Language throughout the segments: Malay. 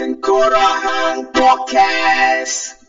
Tengkorahan Podcast.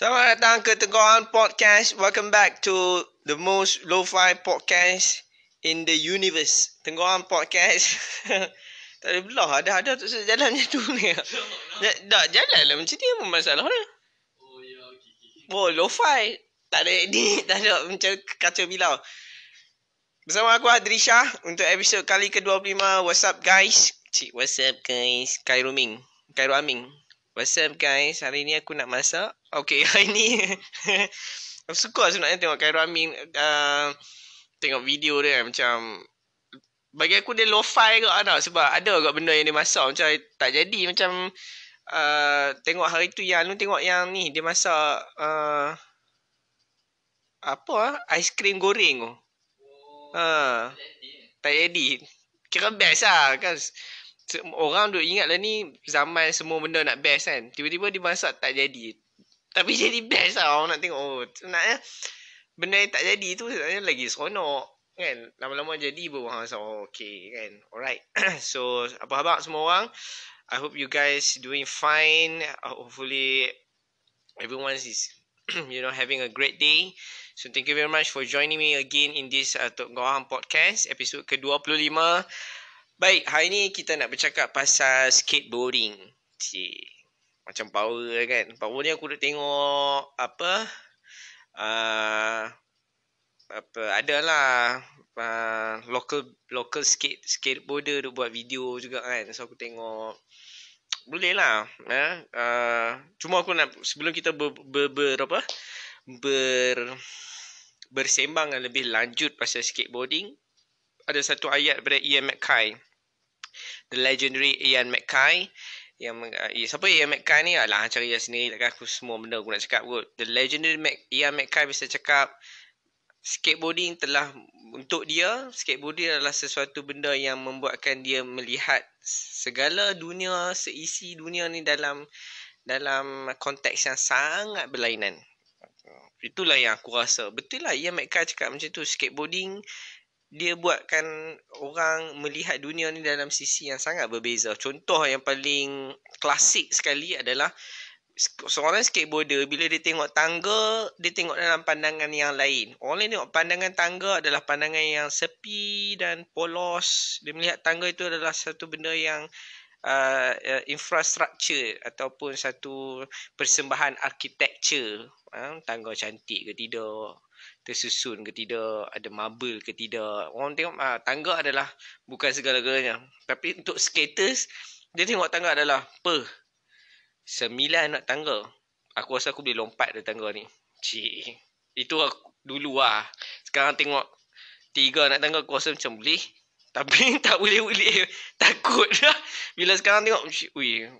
Selamat datang ke Tegoran Podcast. Welcome back to the most lo-fi podcast in the universe. Tegoran Podcast. tak ada belah. Ada ada tu jalan macam tu ni. Tak jalan lah macam ni. Apa masalah dia? Oh, ya. Okay, okay. Oh, lo-fi. Tak ada ni. Tak ada macam kacau bilau. Bersama aku Adrisha untuk episod kali ke-25. What's up guys? Cik, what's up guys? Kairu Ming. Kairu Aming. What's up guys? Hari ni aku nak masak. Okay, hari ni... aku suka sebenarnya tengok Khairul Amin. Uh, tengok video dia kan, macam... Bagi aku dia lo-fi ke ah, tau. Sebab ada agak benda yang dia masak. Macam tak jadi. Macam... Uh, tengok hari tu yang lu tengok yang ni. Dia masak... Uh, apa lah? Ais krim goreng tu. Oh, uh, tak jadi. Kira best lah. Kan orang duk ingat lah ni zaman semua benda nak best kan. Tiba-tiba dia masak tak jadi. Tapi jadi best lah orang nak tengok. Oh, nak ya. Benda yang tak jadi tu sebenarnya lagi seronok. Kan? Lama-lama jadi pun orang rasa oh, okay kan. Alright. so apa khabar semua orang. I hope you guys doing fine. Uh, hopefully everyone is you know having a great day. So thank you very much for joining me again in this uh, Tok Gohan podcast episode ke-25. Baik, hari ni kita nak bercakap pasal skateboarding. Cik. Macam power kan. Power ni aku nak tengok apa. Uh, apa adalah uh, local local skate skateboarder tu buat video juga kan. So aku tengok boleh lah. Eh? Uh, cuma aku nak sebelum kita ber, ber, ber apa ber bersembang lebih lanjut pasal skateboarding ada satu ayat daripada Ian e McKay the legendary Ian McKay yang uh, siapa Ian McKay ni alah cari dia sendiri tak aku semua benda aku nak cakap kot the legendary Mac, Ian McKay bisa cakap skateboarding telah untuk dia skateboarding adalah sesuatu benda yang membuatkan dia melihat segala dunia seisi dunia ni dalam dalam konteks yang sangat berlainan itulah yang aku rasa betul lah Ian McKay cakap macam tu skateboarding dia buatkan orang melihat dunia ni dalam sisi yang sangat berbeza. Contoh yang paling klasik sekali adalah seorang skateboarder bila dia tengok tangga, dia tengok dalam pandangan yang lain. Orang lain tengok pandangan tangga adalah pandangan yang sepi dan polos. Dia melihat tangga itu adalah satu benda yang uh, uh infrastruktur ataupun satu persembahan arkitektur. Uh, tangga cantik ke tidak, tersusun ke tidak, ada marble ke tidak. Orang tengok ha, tangga adalah bukan segala-galanya. Tapi untuk skaters, dia tengok tangga adalah per sembilan nak tangga. Aku rasa aku boleh lompat dari tangga ni. Cik. Itu aku dulu lah. Sekarang tengok tiga nak tangga aku rasa macam boleh. Tapi tak boleh boleh. Takut lah. Bila sekarang tengok, ui,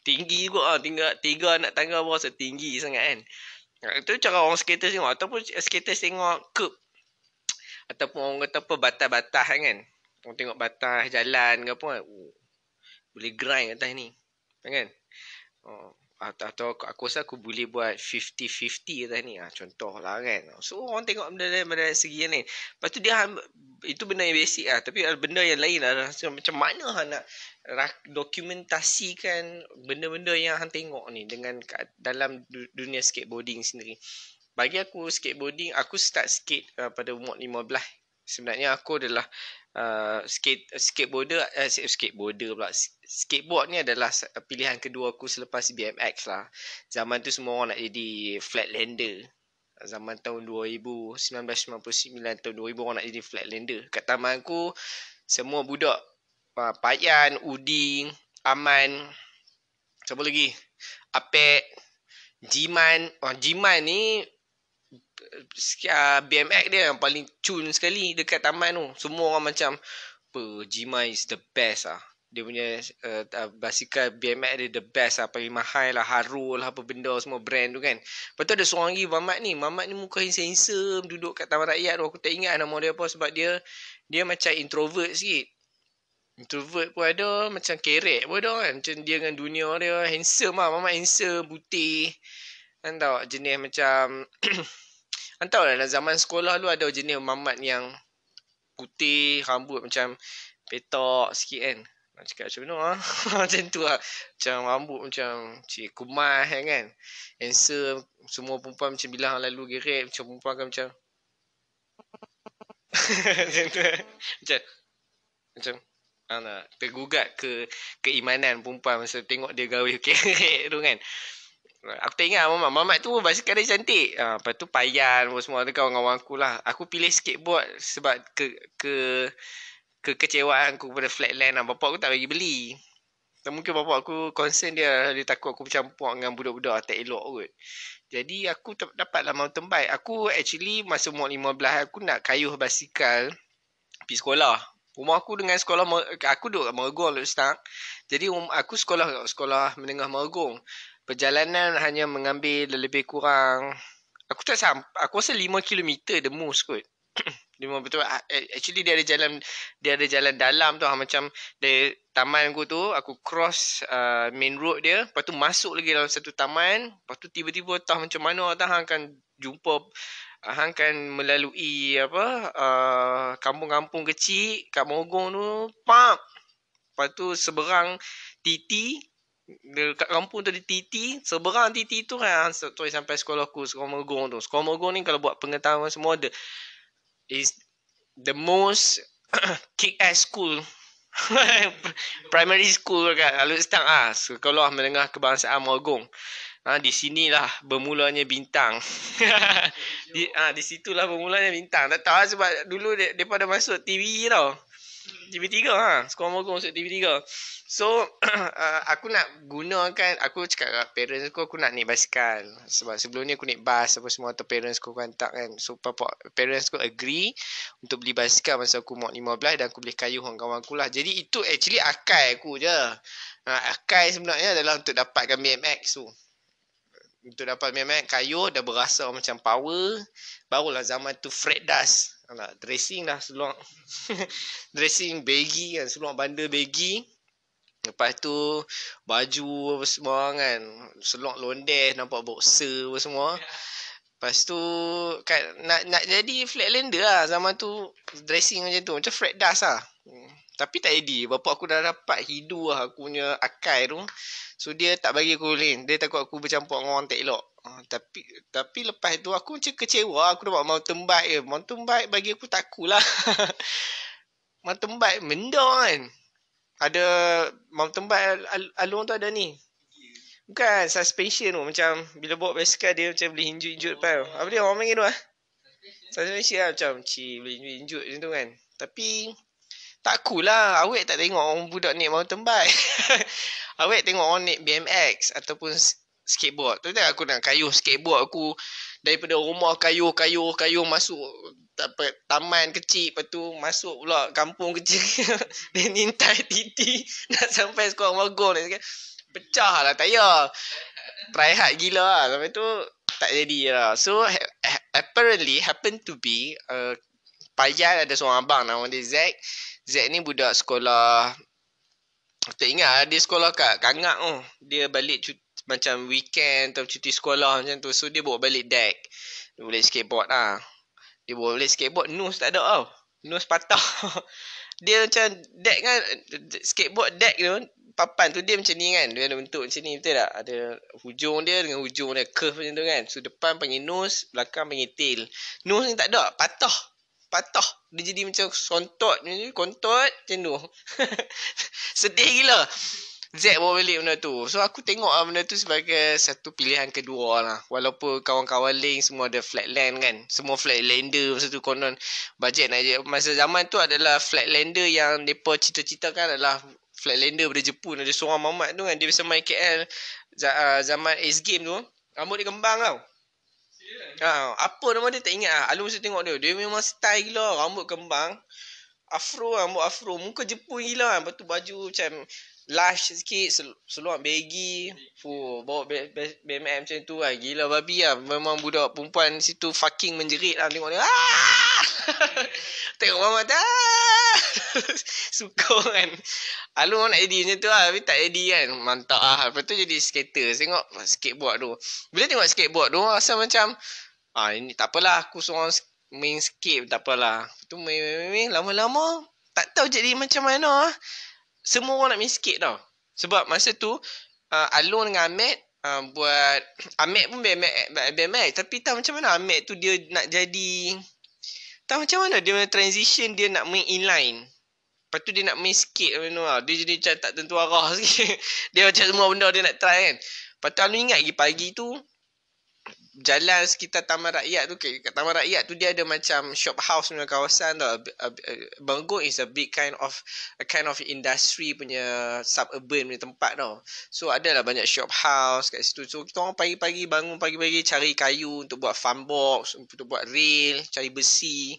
tinggi juga lah. Tinggal, tiga nak tangga pun rasa tinggi sangat kan. Itu cara orang skater tengok ataupun skater tengok curb ataupun orang kata apa batas-batas kan. Orang tengok batas jalan ke apa. Oh, boleh grind atas ni. Kan? Oh, atau, atau aku, aku rasa aku boleh buat 50-50 atas ni. Ah, contoh lah kan. So orang tengok benda lain benda segi yang Lepas tu dia itu benda yang basic lah. Tapi benda yang lain lah. Macam mana lah nak rak- dokumentasikan benda-benda yang hang tengok ni dengan kat dalam dunia skateboarding sendiri. Bagi aku skateboarding aku start skate uh, pada umur 15. Sebenarnya aku adalah uh, skate skateboarder uh, skateboarder pula. Skateboard ni adalah pilihan kedua aku selepas BMX lah. Zaman tu semua orang nak jadi flatlander zaman tahun 2000, 1999 tahun 2000 orang nak jadi flatlander. Kat taman aku, semua budak uh, ah, Payan, Udi, Aman. Siapa lagi? ape, Jiman. Oh, Jiman ni uh, eh, ah, BMX dia yang paling cun sekali dekat taman tu. Semua orang macam, apa, Jiman is the best ah. Dia punya uh, basikal BMX dia the best lah. Paling mahal lah. Haru lah apa benda semua brand tu kan. Lepas tu ada seorang lagi Mamat ni. Mamat ni muka handsome duduk kat Taman Rakyat tu. Aku tak ingat nama dia apa sebab dia dia macam introvert sikit introvert pun ada macam kerek pun ada kan macam dia dengan dunia dia handsome lah mama handsome putih kan tahu jenis macam kan tahu lah zaman sekolah lu ada jenis mamat yang putih rambut macam petok sikit kan nak cakap macam mana ha? macam tu lah macam rambut macam cik kumah kan, kan handsome semua perempuan macam bilang lalu gerik macam perempuan kan macam kan. macam macam macam Alah, ha, tergugat ke keimanan perempuan masa tengok dia gawih kerek tu kan. Aku tak ingat mamat. Mamat tu basikal dia cantik. Ha, lepas tu payan semua tu kawan-kawan aku lah. Aku pilih skateboard sebab ke ke kekecewaan aku pada flatland lah. Bapak aku tak bagi beli. Tak mungkin bapa aku concern dia. Dia takut aku bercampur dengan budak-budak tak elok kot. Jadi aku t- dapat lah mountain Aku actually masa umur 15 aku nak kayuh basikal pergi sekolah. Rumah aku dengan sekolah aku duduk kat Mergong dulu start. Jadi um, aku sekolah sekolah menengah Mergong. Perjalanan hanya mengambil lebih kurang aku tak sampai aku rasa 5 km the most kot. 5 betul actually dia ada jalan dia ada jalan dalam tu ha, macam dia taman aku tu aku cross uh, main road dia lepas tu masuk lagi dalam satu taman lepas tu tiba-tiba tahu macam mana tahu akan jumpa Hang kan melalui apa uh, kampung-kampung kecil kat Mogong tu pam lepas tu seberang titi dekat kampung tu di titi seberang titi tu kan hang sampai sekolah aku sekolah Mogong tu sekolah Mogong ni kalau buat pengetahuan semua the is the most kick ass school primary school kat Alustang ah kalau mendengar kebangsaan Mogong Ha, di sinilah bermulanya bintang. di, ha, di situlah bermulanya bintang. Tak tahu lah sebab dulu dia, dia pada masuk TV tau. TV3 ha. Sekolah Mogo masuk TV3. So, uh, aku nak gunakan, aku cakap kat lah, parents aku, aku nak naik basikal. Sebab sebelum ni aku naik bas apa semua, atau parents aku hantar kan. So, papa, parents aku agree untuk beli basikal masa aku mok 15 dan aku beli kayu dengan kawan aku lah. Jadi, itu actually akai aku je. Ha, akai sebenarnya adalah untuk dapatkan BMX tu. So. Itu dapat memang kayu dah berasa macam power. Barulah zaman tu Fred Dust. Alah, dressing dah seluar. dressing baggy kan. Seluar bandar baggy. Lepas tu baju apa semua kan. Seluar londes nampak boxer apa semua. Ya. Lepas tu kan, nak, nak jadi flatlander lah zaman tu. Dressing macam tu. Macam Fred Dust lah. Hmm. Tapi tak edi, Bapak aku dah dapat hidu lah aku punya akai tu. So dia tak bagi aku lain. Dia takut aku bercampur dengan orang tak elok. Uh, tapi tapi lepas tu aku macam kecewa. Aku dapat mountain bike eh, je. Mountain bike bagi aku tak cool lah. mountain bike benda kan. Ada mountain bike al- alun tu ada ni. Bukan suspension tu. Macam bila bawa basikal dia macam boleh hinjut-hinjut depan oh. tu. Apa dia orang panggil tu ah? lah? Suspension macam cik boleh hinjut macam tu kan. Tapi tak cool lah. Awet tak tengok orang budak naik mountain bike. awet tengok orang naik BMX ataupun skateboard. Tapi tak aku nak kayuh skateboard aku daripada rumah kayuh, kayuh, kayuh masuk apa, taman kecil. Lepas tu masuk pula kampung kecil. Dan intai titi nak sampai sekolah mogol ni. Pecah lah tayar. Try hard gila lah. Sampai tu tak jadi lah. So ha-, ha-, apparently happened to be uh, Payal ada seorang abang nama dia Zack. Zack ni budak sekolah tak ingat lah, dia sekolah kat Kangak tu. Oh. Dia balik cuti, macam weekend atau cuti sekolah macam tu. So dia bawa balik deck. Dia boleh skateboard lah. Ha. Dia bawa balik skateboard nose tak ada tau. Oh. Nose patah. dia macam deck kan skateboard deck tu papan tu dia macam ni kan. Dia ada bentuk macam ni betul tak? Ada hujung dia dengan hujung dia curve macam tu kan. So depan panggil nose, belakang panggil tail. Nose ni tak ada, patah patah. Dia jadi macam sontot ni, kontot macam tu. Sedih gila. Z bawa balik benda tu. So aku tengok lah benda tu sebagai satu pilihan kedua lah. Walaupun kawan-kawan link semua ada flatland kan. Semua flatlander masa tu konon bajet nak je. Masa zaman tu adalah flatlander yang mereka cita-citakan adalah flatlander dari Jepun. Ada seorang mamat tu kan. Dia bisa main KL ah, zaman Ace Game tu. Rambut dia kembang tau. Ha, apa nama dia tak ingat lah. Alu mesti tengok dia. Dia memang style gila. Rambut kembang. Afro Rambut afro. Muka Jepun gila kan. Lepas tu baju macam lash, sikit. Sel- seluar baggy. fu, Bawa BMM B- B- B- macam tu kan. Gila babi lah. Memang budak perempuan situ fucking menjerit lah. Tengok dia. Ah! tengok mama tu. Suka kan. Alu nak jadi macam tu lah. Tapi tak jadi kan. Mantap lah. Lepas tu jadi skater. Tengok skateboard tu. Bila tengok skateboard tu. Rasa macam. Ha, ini tak apalah aku seorang main skip tak apalah. Tu main main main lama-lama tak tahu jadi macam mana. Ah. Semua orang nak main skip tau. Sebab masa tu uh, ah, Alun dengan Ahmed uh, buat Ahmed pun BMX, BMX tapi tak macam mana Ahmed tu dia nak jadi tak macam mana dia nak transition dia nak main inline. Lepas tu dia nak main skip you know, lah. Dia jadi macam tak tentu arah sikit. dia macam semua benda dia nak try kan. Lepas tu Alun ingat pagi tu jalan sekitar Taman Rakyat tu kat, kat Taman Rakyat tu dia ada macam shop house punya kawasan tau. Bangun is a big kind of a kind of industry punya suburban punya tempat tau. So lah banyak shop house kat situ. So kita orang pagi-pagi bangun pagi-pagi cari kayu untuk buat farm box, untuk buat rail, cari besi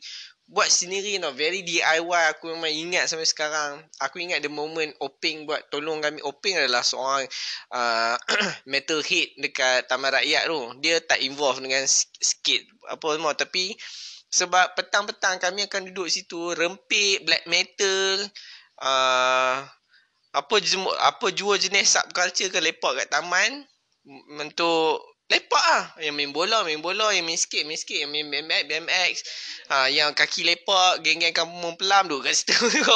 buat sendiri tau. Very DIY aku memang ingat sampai sekarang. Aku ingat the moment Oping buat tolong kami. Oping adalah seorang uh, metal hit dekat Taman Rakyat tu. Dia tak involve dengan skit apa semua. Tapi sebab petang-petang kami akan duduk situ rempit black metal. Uh, apa jemu, apa jua jenis subculture ke lepak kat taman untuk lepak ah yang main bola main bola yang main skate main skate yang main BMX BMX ha, yang kaki lepak geng-geng kampung pelam duduk kat situ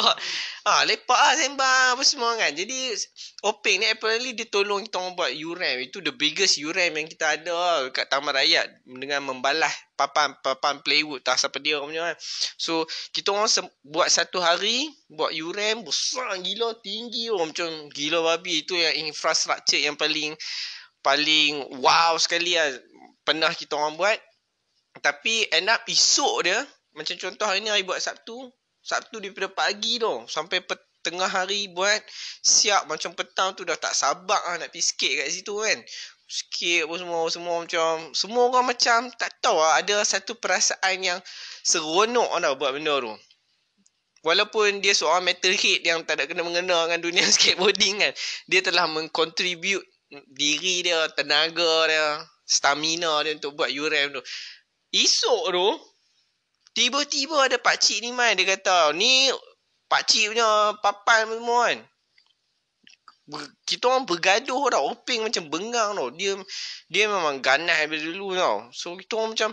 ha, lepak ah sembang apa semua kan jadi Oping ni apparently dia tolong kita buat URAM itu the biggest URAM yang kita ada kat Taman Rakyat dengan membalas papan-papan playwood tak siapa dia punya kan so kita orang se- buat satu hari buat URAM besar gila tinggi oh, macam gila babi itu yang infrastructure yang paling paling wow sekali lah pernah kita orang buat tapi end up esok dia macam contoh hari ni hari buat Sabtu Sabtu daripada pagi tu sampai tengah hari buat siap macam petang tu dah tak sabar lah nak pergi skate kat situ kan skate pun semua semua macam semua orang macam tak tahu lah ada satu perasaan yang seronok lah buat benda tu walaupun dia seorang metalhead yang tak ada kena mengenal dengan dunia skateboarding kan dia telah mengkontribut diri dia, tenaga dia, stamina dia untuk buat UREM tu. Esok tu, tiba-tiba ada pakcik ni main. Dia kata, ni pakcik punya papan semua kan. Kita orang bergaduh tau. Oping macam bengang tau. Dia dia memang ganas dari dulu tau. So, kita orang macam,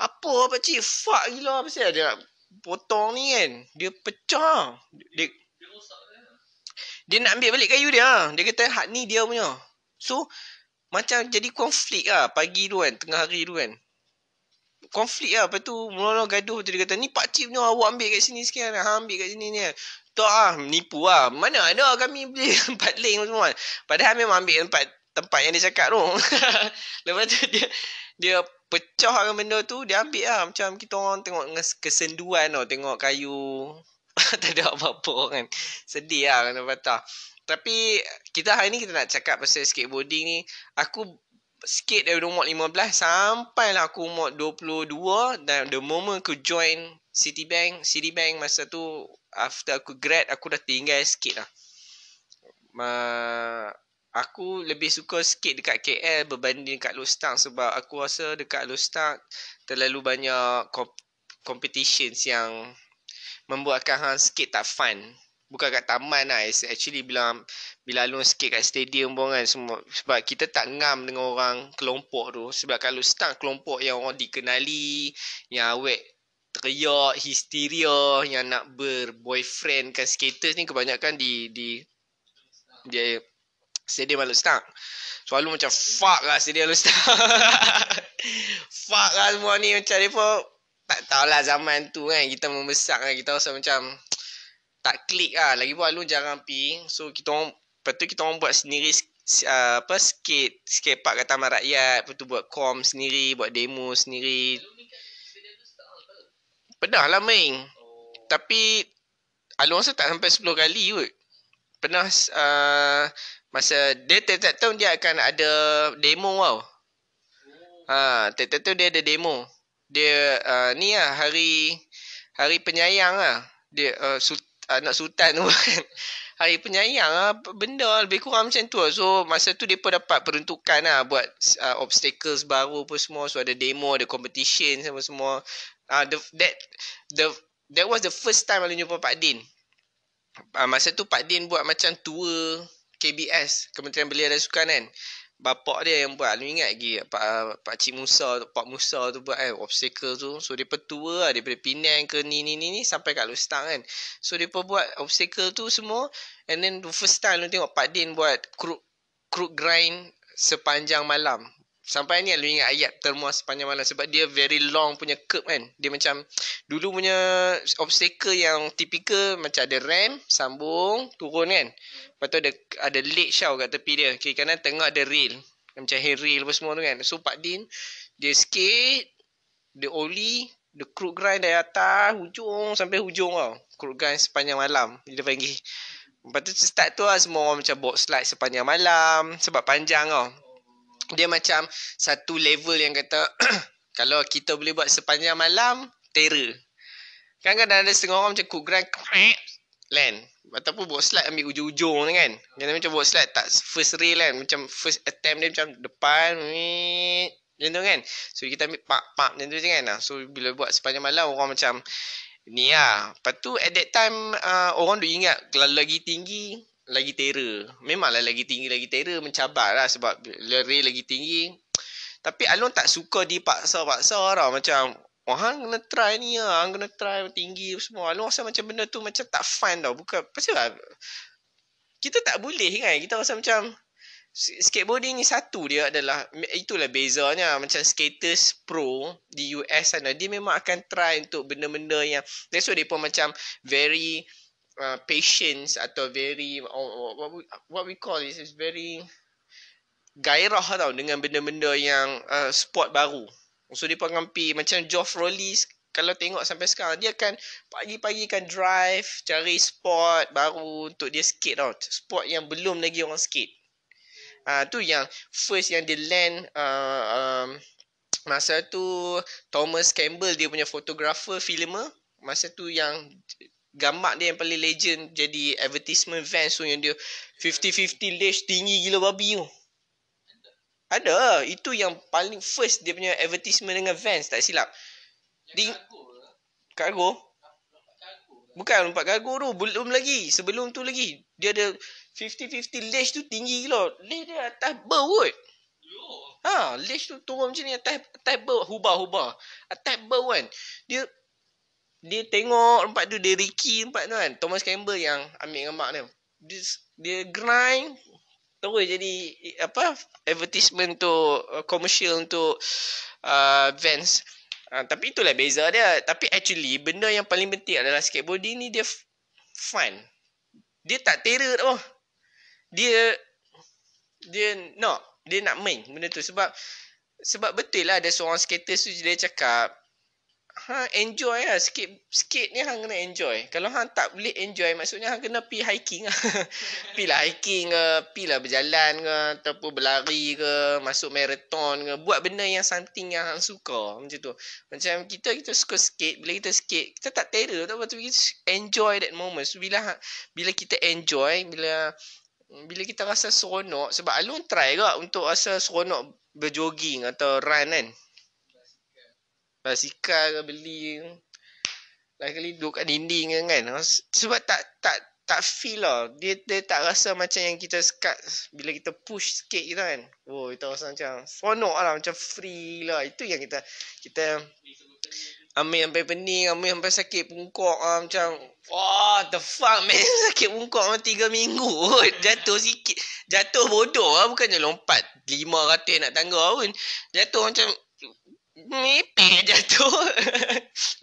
apa pakcik? Fuck gila. Apa sih dia nak potong ni kan? Dia pecah. Dia, dia, dia, dia nak ambil balik kayu dia. Dia kata, hak ni dia punya. So macam jadi konflik lah pagi tu kan, tengah hari tu kan. Konflik lah. Lepas tu mula-mula gaduh. tu dia kata, ni pakcik punya awak ambil kat sini sekian. Ha, ambil kat sini ni. Kan. Tak lah, nipu lah. Mana ada kami beli tempat link semua. Kan. Padahal memang ambil tempat tempat yang dia cakap tu. Lepas tu dia, dia pecah kan benda tu, dia ambil lah. Macam kita orang tengok kesenduan tau. Tengok kayu. tak ada apa-apa kan. Sedih lah kena patah. Tapi kita hari ni kita nak cakap pasal skateboarding ni. Aku skate dari umur 15 sampailah aku umur 22 dan the moment aku join Citibank, Citibank masa tu after aku grad aku dah tinggal skate lah. Ma aku lebih suka skate dekat KL berbanding dekat Lostang sebab aku rasa dekat Lostang terlalu banyak comp- yang membuatkan hang skate tak fun bukan kat taman lah. It's actually bila bila lalu sikit kat stadium pun kan semua. Sebab kita tak ngam dengan orang kelompok tu. Sebab kalau start kelompok yang orang dikenali, yang awet teriak, histeria, yang nak berboyfriend kan skaters ni kebanyakan di di di stadium lalu start. So macam fuck lah stadium lalu start. fuck lah semua ni macam dia pun tak lah zaman tu kan kita membesar kan kita rasa macam tak klik ah Lagi pun Alun jangan ping, So kita orang, lepas tu kita orang buat sendiri uh, apa skate, skate park kat Taman Rakyat. Lepas tu buat com sendiri, buat demo sendiri. Pernah lah main. Oh. Tapi Alun rasa tak sampai 10 kali kot. Pernah uh, masa dia tetap tahun dia akan ada demo tau. Ha, tetap tu dia ada demo. Dia uh, ni lah hari hari penyayang lah. Dia uh, anak ah, sultan tu kan. Hari penyayang lah. Benda ah, lebih kurang macam tu ah. So masa tu mereka dapat peruntukan lah. Buat uh, obstacles baru pun semua. So ada demo, ada competition sama semua. Uh, the, that the that was the first time Alun jumpa Pak Din. Uh, masa tu Pak Din buat macam tour KBS. Kementerian Belia dan Sukan kan bapak dia yang buat. Lu ingat lagi pak, pak cik Musa pak Musa tu buat eh, obstacle tu. So, dia petua lah daripada Penang ke ni, ni, ni, ni sampai kat Lustang kan. So, dia pun buat obstacle tu semua. And then, the first time lu tengok Pak Din buat crook, crook grind sepanjang malam. Sampai ni lalu ingat ayat termuas sepanjang malam sebab dia very long punya curb kan. Dia macam dulu punya obstacle yang tipikal macam ada ramp, sambung, turun kan. Lepas tu ada, ada ledge show kat tepi dia. Kiri kanan tengah ada rail. Macam hair rail apa semua tu kan. So Pak Din dia skate, dia oli, dia crook grind dari atas hujung sampai hujung tau. Crook grind sepanjang malam dia panggil. Lepas tu start tu lah semua orang macam box slide sepanjang malam sebab panjang tau dia macam satu level yang kata kalau kita boleh buat sepanjang malam terror kan kadang ada setengah orang macam cook grind land ataupun buat slide ambil ujung-ujung tu kan jadi macam buat slide tak first rail kan macam first attempt dia macam depan macam tu kan so kita ambil pak-pak macam tu je kan so bila buat sepanjang malam orang macam ni lah lepas tu at that time uh, orang tu ingat kalau lagi tinggi lagi terror. Memanglah lagi tinggi lagi terror lah sebab lari lagi tinggi. Tapi Alon tak suka dipaksa-paksa lah. Macam, oh, Hang kena try ni lah. Hang kena try tinggi semua. Alon rasa macam benda tu macam tak fun tau. Bukan, pasal lah. Kita tak boleh kan. Kita rasa macam, skateboarding ni satu dia adalah, itulah bezanya. Macam skaters pro di US sana, dia memang akan try untuk benda-benda yang, that's why dia pun macam very, uh, patience atau very or, what we, what we call this is very gairah tau dengan benda-benda yang uh, sport baru. So dia pun pergi macam Geoff Rollis kalau tengok sampai sekarang dia akan pagi-pagi kan drive cari sport baru untuk dia skate tau. Sport yang belum lagi orang skate. Ah uh, tu yang first yang dia land uh, um, masa tu Thomas Campbell dia punya photographer filmer masa tu yang gambar dia yang paling legend jadi advertisement fans tu yang dia 50-50 lash tinggi gila babi tu. Ada. Itu yang paling first dia punya advertisement dengan Vans tak silap. Ding. Kargo. Bukan lompat kargo tu. Belum lagi. Sebelum tu lagi. Dia ada 50-50 lash tu tinggi gila. Lash dia atas berut. Ha, lash tu turun macam ni atas atas ber hubah-hubah. Atas ber kan. Dia dia tengok tempat tu dia Ricky tempat tu kan Thomas Campbell yang ambil gambar dia dia, dia grind terus jadi apa advertisement tu uh, commercial untuk uh, Vans uh, tapi itulah beza dia tapi actually benda yang paling penting adalah skateboarding ni dia fun dia tak terror oh dia dia nak dia nak main benda tu sebab sebab betul lah ada seorang skater tu dia cakap hang enjoy lah skate skate ni hang kena enjoy kalau hang tak boleh enjoy maksudnya hang kena pi hiking lah pi lah hiking ke pi lah berjalan ke ataupun berlari ke masuk marathon ke buat benda yang something yang hang suka macam tu macam kita kita suka skate bila kita skate kita tak terror tak apa tapi kita enjoy that moment so, bila bila kita enjoy bila bila kita rasa seronok sebab alun try ke untuk rasa seronok berjoging atau run kan basikal ke beli lain kali duduk kat dinding kan, kan sebab tak tak tak feel lah dia dia tak rasa macam yang kita sekat bila kita push sikit gitu kan oh kita rasa macam seronok lah macam free lah itu yang kita kita ambil sampai pening ambil sampai sakit pungkok lah macam wah the fuck man sakit pungkok lah tiga minggu jatuh sikit jatuh bodoh lah bukannya lompat 500 nak tangga pun jatuh macam ni Mepi jatuh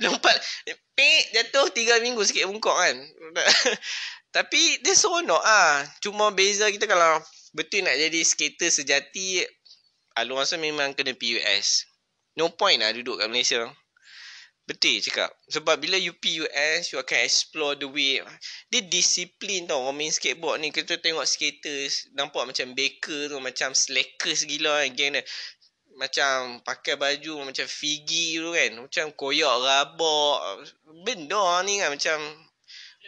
Lompat Mepi jatuh Tiga minggu sikit bungkuk kan Tapi Dia seronok ah. Cuma beza kita kalau Betul nak jadi skater sejati Alu masa memang kena PUS No point lah duduk kat Malaysia Betul cakap Sebab bila you PUS You akan explore the way Dia disiplin tau Orang main skateboard ni Kita tengok skaters Nampak macam baker tu Macam slackers gila kan Gang dia macam pakai baju macam figi tu kan macam koyak rabak benda lah ni kan macam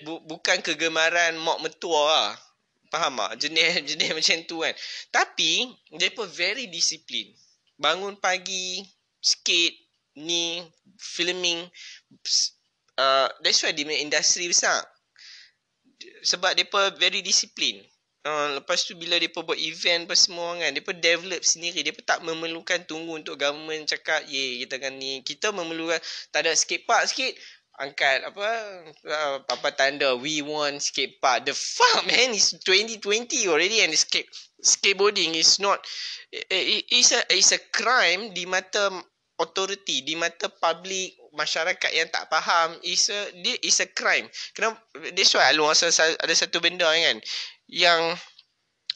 bu- bukan kegemaran mak metua lah faham tak jenis jenis macam tu kan tapi depa very disiplin bangun pagi skate ni filming uh, that's why di industri besar sebab depa very disiplin Uh, lepas tu bila dia buat event pas semua kan, mereka develop sendiri. Mereka tak memerlukan tunggu untuk government cakap, ye kita kan ni, kita memerlukan, tak ada skate park sikit, angkat apa, uh, ah, apa tanda, we want skate park. The fuck man, it's 2020 already and skate, skateboarding is not, it, eh, eh, it's a, it's a crime di mata authority, di mata public, masyarakat yang tak faham is a, it's a crime kenapa that's why ada satu benda kan yang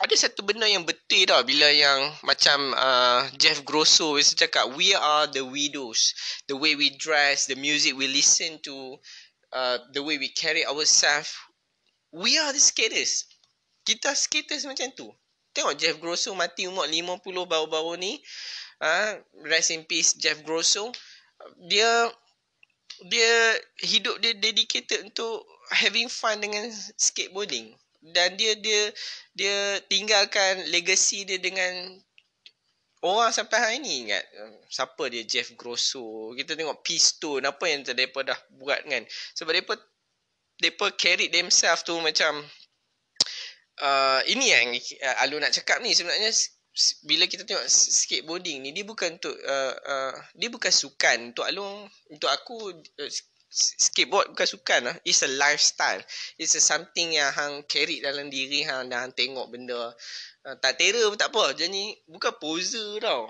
ada satu benda yang betul tau bila yang macam uh, Jeff Grosso dia cakap we are the widows the way we dress the music we listen to uh, the way we carry ourselves we are the skaters kita skaters macam tu tengok Jeff Grosso mati umur 50 baru-baru ni uh, rest in peace Jeff Grosso dia dia hidup dia dedicated untuk having fun dengan skateboarding dan dia dia dia tinggalkan legacy dia dengan orang sampai hari ni ingat siapa dia Jeff Grosso kita tengok Pistone apa yang mereka dah buat kan sebab mereka mereka carry themselves tu macam uh, ini yang uh, Alu nak cakap ni sebenarnya bila kita tengok skateboarding ni dia bukan untuk uh, uh, dia bukan sukan untuk Alu untuk aku uh, skateboard bukan sukan lah. It's a lifestyle. It's a something yang hang carry dalam diri hang dan hang tengok benda. Uh, tak terror pun tak apa. Jadi bukan poser tau.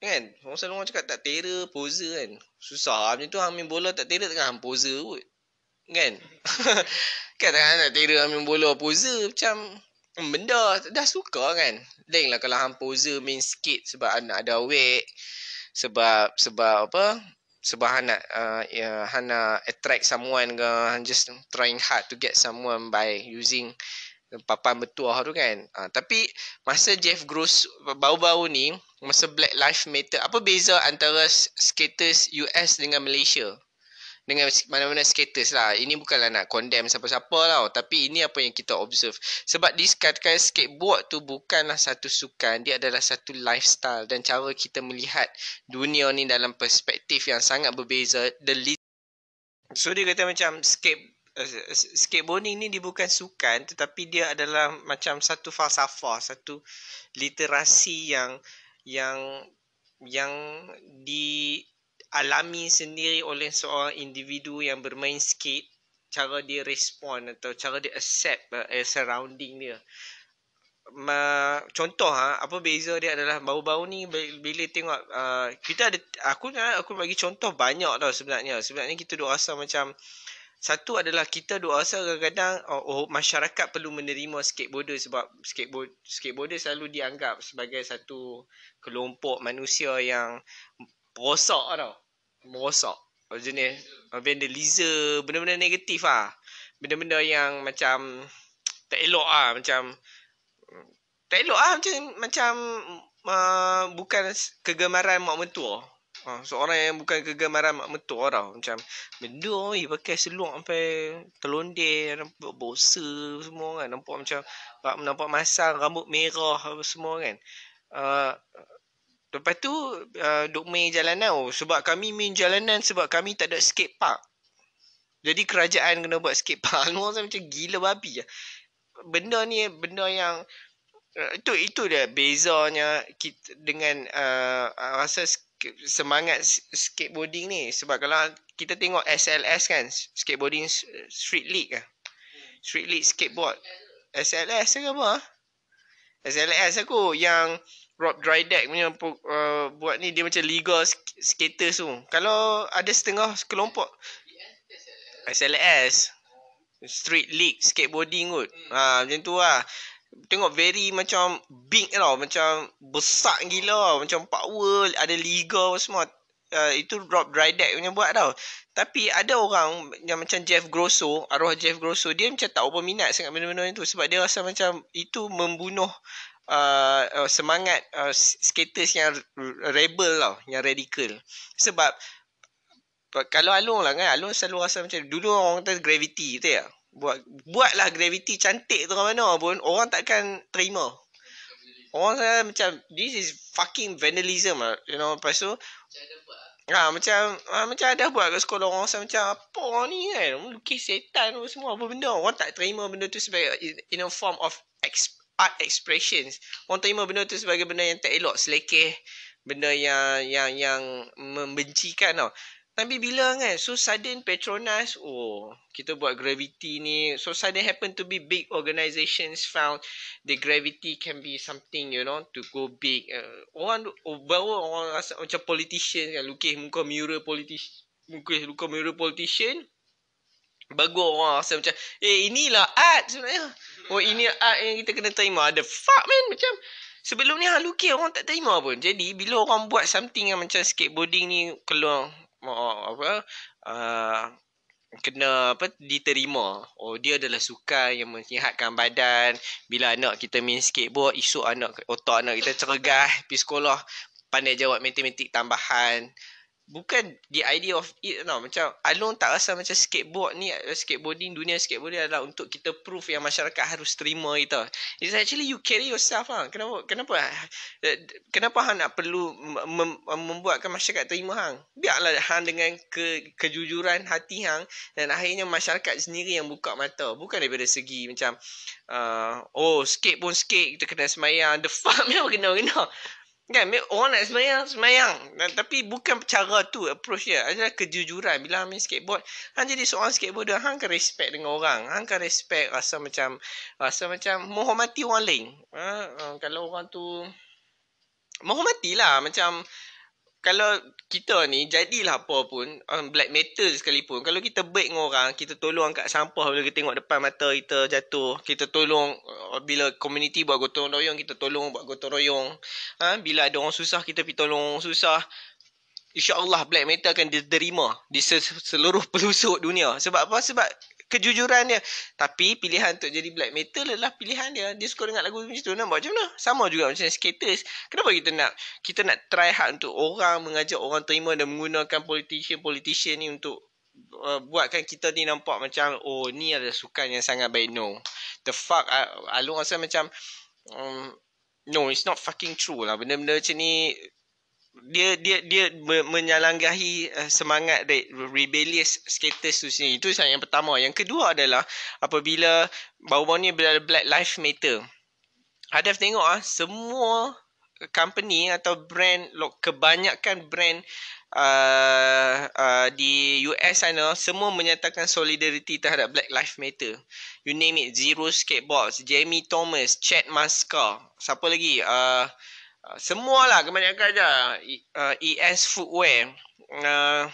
Kan? Orang selalu orang cakap tak terror poser kan. Susah lah. Macam tu hang main bola tak terror tengah hang poser kot. Kan? kan tengah nak terror hang main bola poser macam benda dah suka kan. Lain lah kalau hang poser main skate sebab anak ada wake. Sebab sebab apa? sebab Hana uh, yeah, Hana attract someone ke just trying hard to get someone by using papan bertuah tu kan. Uh, tapi masa Jeff Gross bau-bau ni masa Black Lives Matter apa beza antara skaters US dengan Malaysia? dengan mana-mana skaters lah. Ini bukanlah nak condemn siapa-siapa tau. Tapi ini apa yang kita observe. Sebab diskatkan skateboard tu bukanlah satu sukan. Dia adalah satu lifestyle dan cara kita melihat dunia ni dalam perspektif yang sangat berbeza. The lead. So dia kata macam skate eh, skateboarding ni dia bukan sukan tetapi dia adalah macam satu falsafah, satu literasi yang yang yang di dialami sendiri oleh seorang individu yang bermain skate cara dia respon atau cara dia accept uh, surrounding dia Ma, contoh ha, apa beza dia adalah bau-bau ni bila tengok uh, kita ada aku nak aku bagi contoh banyak tau sebenarnya sebenarnya kita duk rasa macam satu adalah kita duk rasa kadang-kadang oh, oh, masyarakat perlu menerima skateboarder sebab skateboard skateboarder selalu dianggap sebagai satu kelompok manusia yang merosak lah tau. Merosak. Jenis. Benda liza. Benda-benda negatif lah. Benda-benda yang macam tak elok lah. Macam tak elok lah. Macam, macam uh, bukan kegemaran mak mentua. Uh, seorang yang bukan kegemaran mak mentua tau. Macam benda ni pakai seluar sampai telondir. Nampak bosa semua kan. Nampak macam nampak masang rambut merah semua kan. Uh, Lepas tu uh, duk main jalanan oh, sebab kami main jalanan sebab kami tak ada skate park. Jadi kerajaan kena buat skate park. Orang macam gila babi lah. Benda ni benda yang uh, itu itu dia bezanya kita dengan uh, uh rasa semangat skateboarding ni sebab kalau kita tengok SLS kan skateboarding street league ah. Street league skateboard SLS ke apa? SLS aku yang Rob Drydeck punya uh, buat ni dia macam liga skater tu. Kalau ada setengah kelompok SLS Street League skateboarding kot. Ha macam tu lah. Tengok very macam big tau, macam besar gila macam power, ada liga semua. Uh, itu Rob Drydeck punya buat tau. Tapi ada orang yang macam Jeff Grosso, arwah Jeff Grosso, dia macam tak berminat sangat benda-benda itu sebab dia rasa macam itu membunuh Uh, uh, semangat uh, skaters yang rebel tau, yang radical. Sebab kalau Alung lah kan, Alung selalu rasa macam dulu orang kata gravity tu ya. Buat, buatlah gravity cantik tu mana pun, orang takkan terima. Orang saya macam, this is fucking vandalism lah. You know, lepas tu, Ha, macam ha, macam ada buat kat sekolah orang rasa macam apa orang ni kan lukis setan semua apa benda orang tak terima benda tu sebagai in, in a form of exp- art expressions. Orang terima benda tu sebagai benda yang tak elok, selekeh, benda yang yang yang membencikan tau. Tapi bila kan, so sudden Petronas, oh, kita buat gravity ni. So sudden happen to be big organizations found the gravity can be something, you know, to go big. Uh, orang, oh, baru orang rasa macam politician kan, lukis muka mirror politician. Muka, muka mirror politician, Bagus orang rasa macam Eh inilah art sebenarnya Oh ini art yang kita kena terima ada fuck man macam Sebelum ni halukir orang tak terima pun Jadi bila orang buat something yang macam skateboarding ni Keluar uh, apa, uh, Kena apa diterima Oh dia adalah suka yang menyihatkan badan Bila anak kita main skateboard Esok anak, otak anak kita cergah Pergi sekolah Pandai jawab matematik tambahan bukan the idea of it tau macam Alon tak rasa macam skateboard ni uh, skateboarding dunia skateboarding adalah untuk kita prove yang masyarakat harus terima gitu it's actually you carry yourself ah kenapa kenapa ah, eh, kenapa hang nak perlu mem- membuatkan masyarakat terima hang biarlah hang dengan ke- kejujuran hati hang dan akhirnya masyarakat sendiri yang buka mata bukan daripada segi macam uh, oh skate pun skate kita kena semayang the fuck ni apa kena kena Ya, kan, yeah, orang nak semayang, semayang. Nah, tapi bukan cara tu approach dia. Adalah kejujuran. Bila main skateboard, hang jadi seorang skateboarder, hang akan respect dengan orang. Hang akan respect rasa macam, rasa macam menghormati orang lain. Ha? Uh, kalau orang tu, menghormatilah. Macam, kalau kita ni jadilah apa pun um, black metal sekalipun kalau kita baik dengan orang kita tolong angkat sampah bila kita tengok depan mata kita jatuh kita tolong uh, bila community buat gotong royong kita tolong buat gotong royong ha? bila ada orang susah kita pergi tolong orang susah insyaallah black metal akan diterima di seluruh pelosok dunia sebab apa sebab kejujuran dia. Tapi pilihan untuk jadi black metal adalah pilihan dia. Dia suka dengar lagu macam tu. Nampak macam mana? Sama juga macam skaters. Kenapa kita nak kita nak try hard untuk orang mengajak orang terima dan menggunakan politician-politician ni untuk uh, buatkan kita ni nampak macam oh ni ada sukan yang sangat baik. No. The fuck. Uh, Alung rasa macam um, no it's not fucking true lah. Benda-benda macam ni dia dia dia menyalanggahi uh, semangat de, rebellious status tu sendiri. Itu yang pertama. Yang kedua adalah apabila baru-baru ni bila Black Lives Matter. Hadaf tengok ah semua company atau brand kebanyakan brand Uh, uh, di US sana semua menyatakan solidariti terhadap Black Lives Matter. You name it, Zero Skateboards, Jamie Thomas, Chad Muska, siapa lagi? Uh, Ah, semualah kebanyakan je uh, ah, ES ah, e footwear. Uh,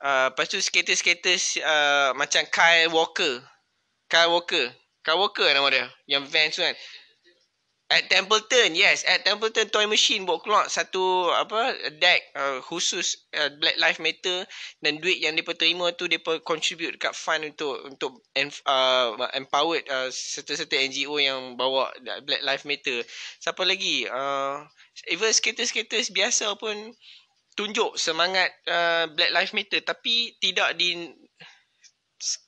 uh, lepas tu skater-skater uh, macam Kyle Walker. Kyle Walker. Kyle Walker nama dia. Yang Vans tu kan. At Templeton, yes. At Templeton Toy Machine buat keluar satu apa deck uh, khusus uh, Black Lives Matter dan duit yang mereka terima tu mereka contribute dekat fund untuk untuk uh, empowered uh, serta-serta NGO yang bawa Black Lives Matter. Siapa lagi? Uh, even skaters-skaters biasa pun tunjuk semangat uh, Black Lives Matter tapi tidak di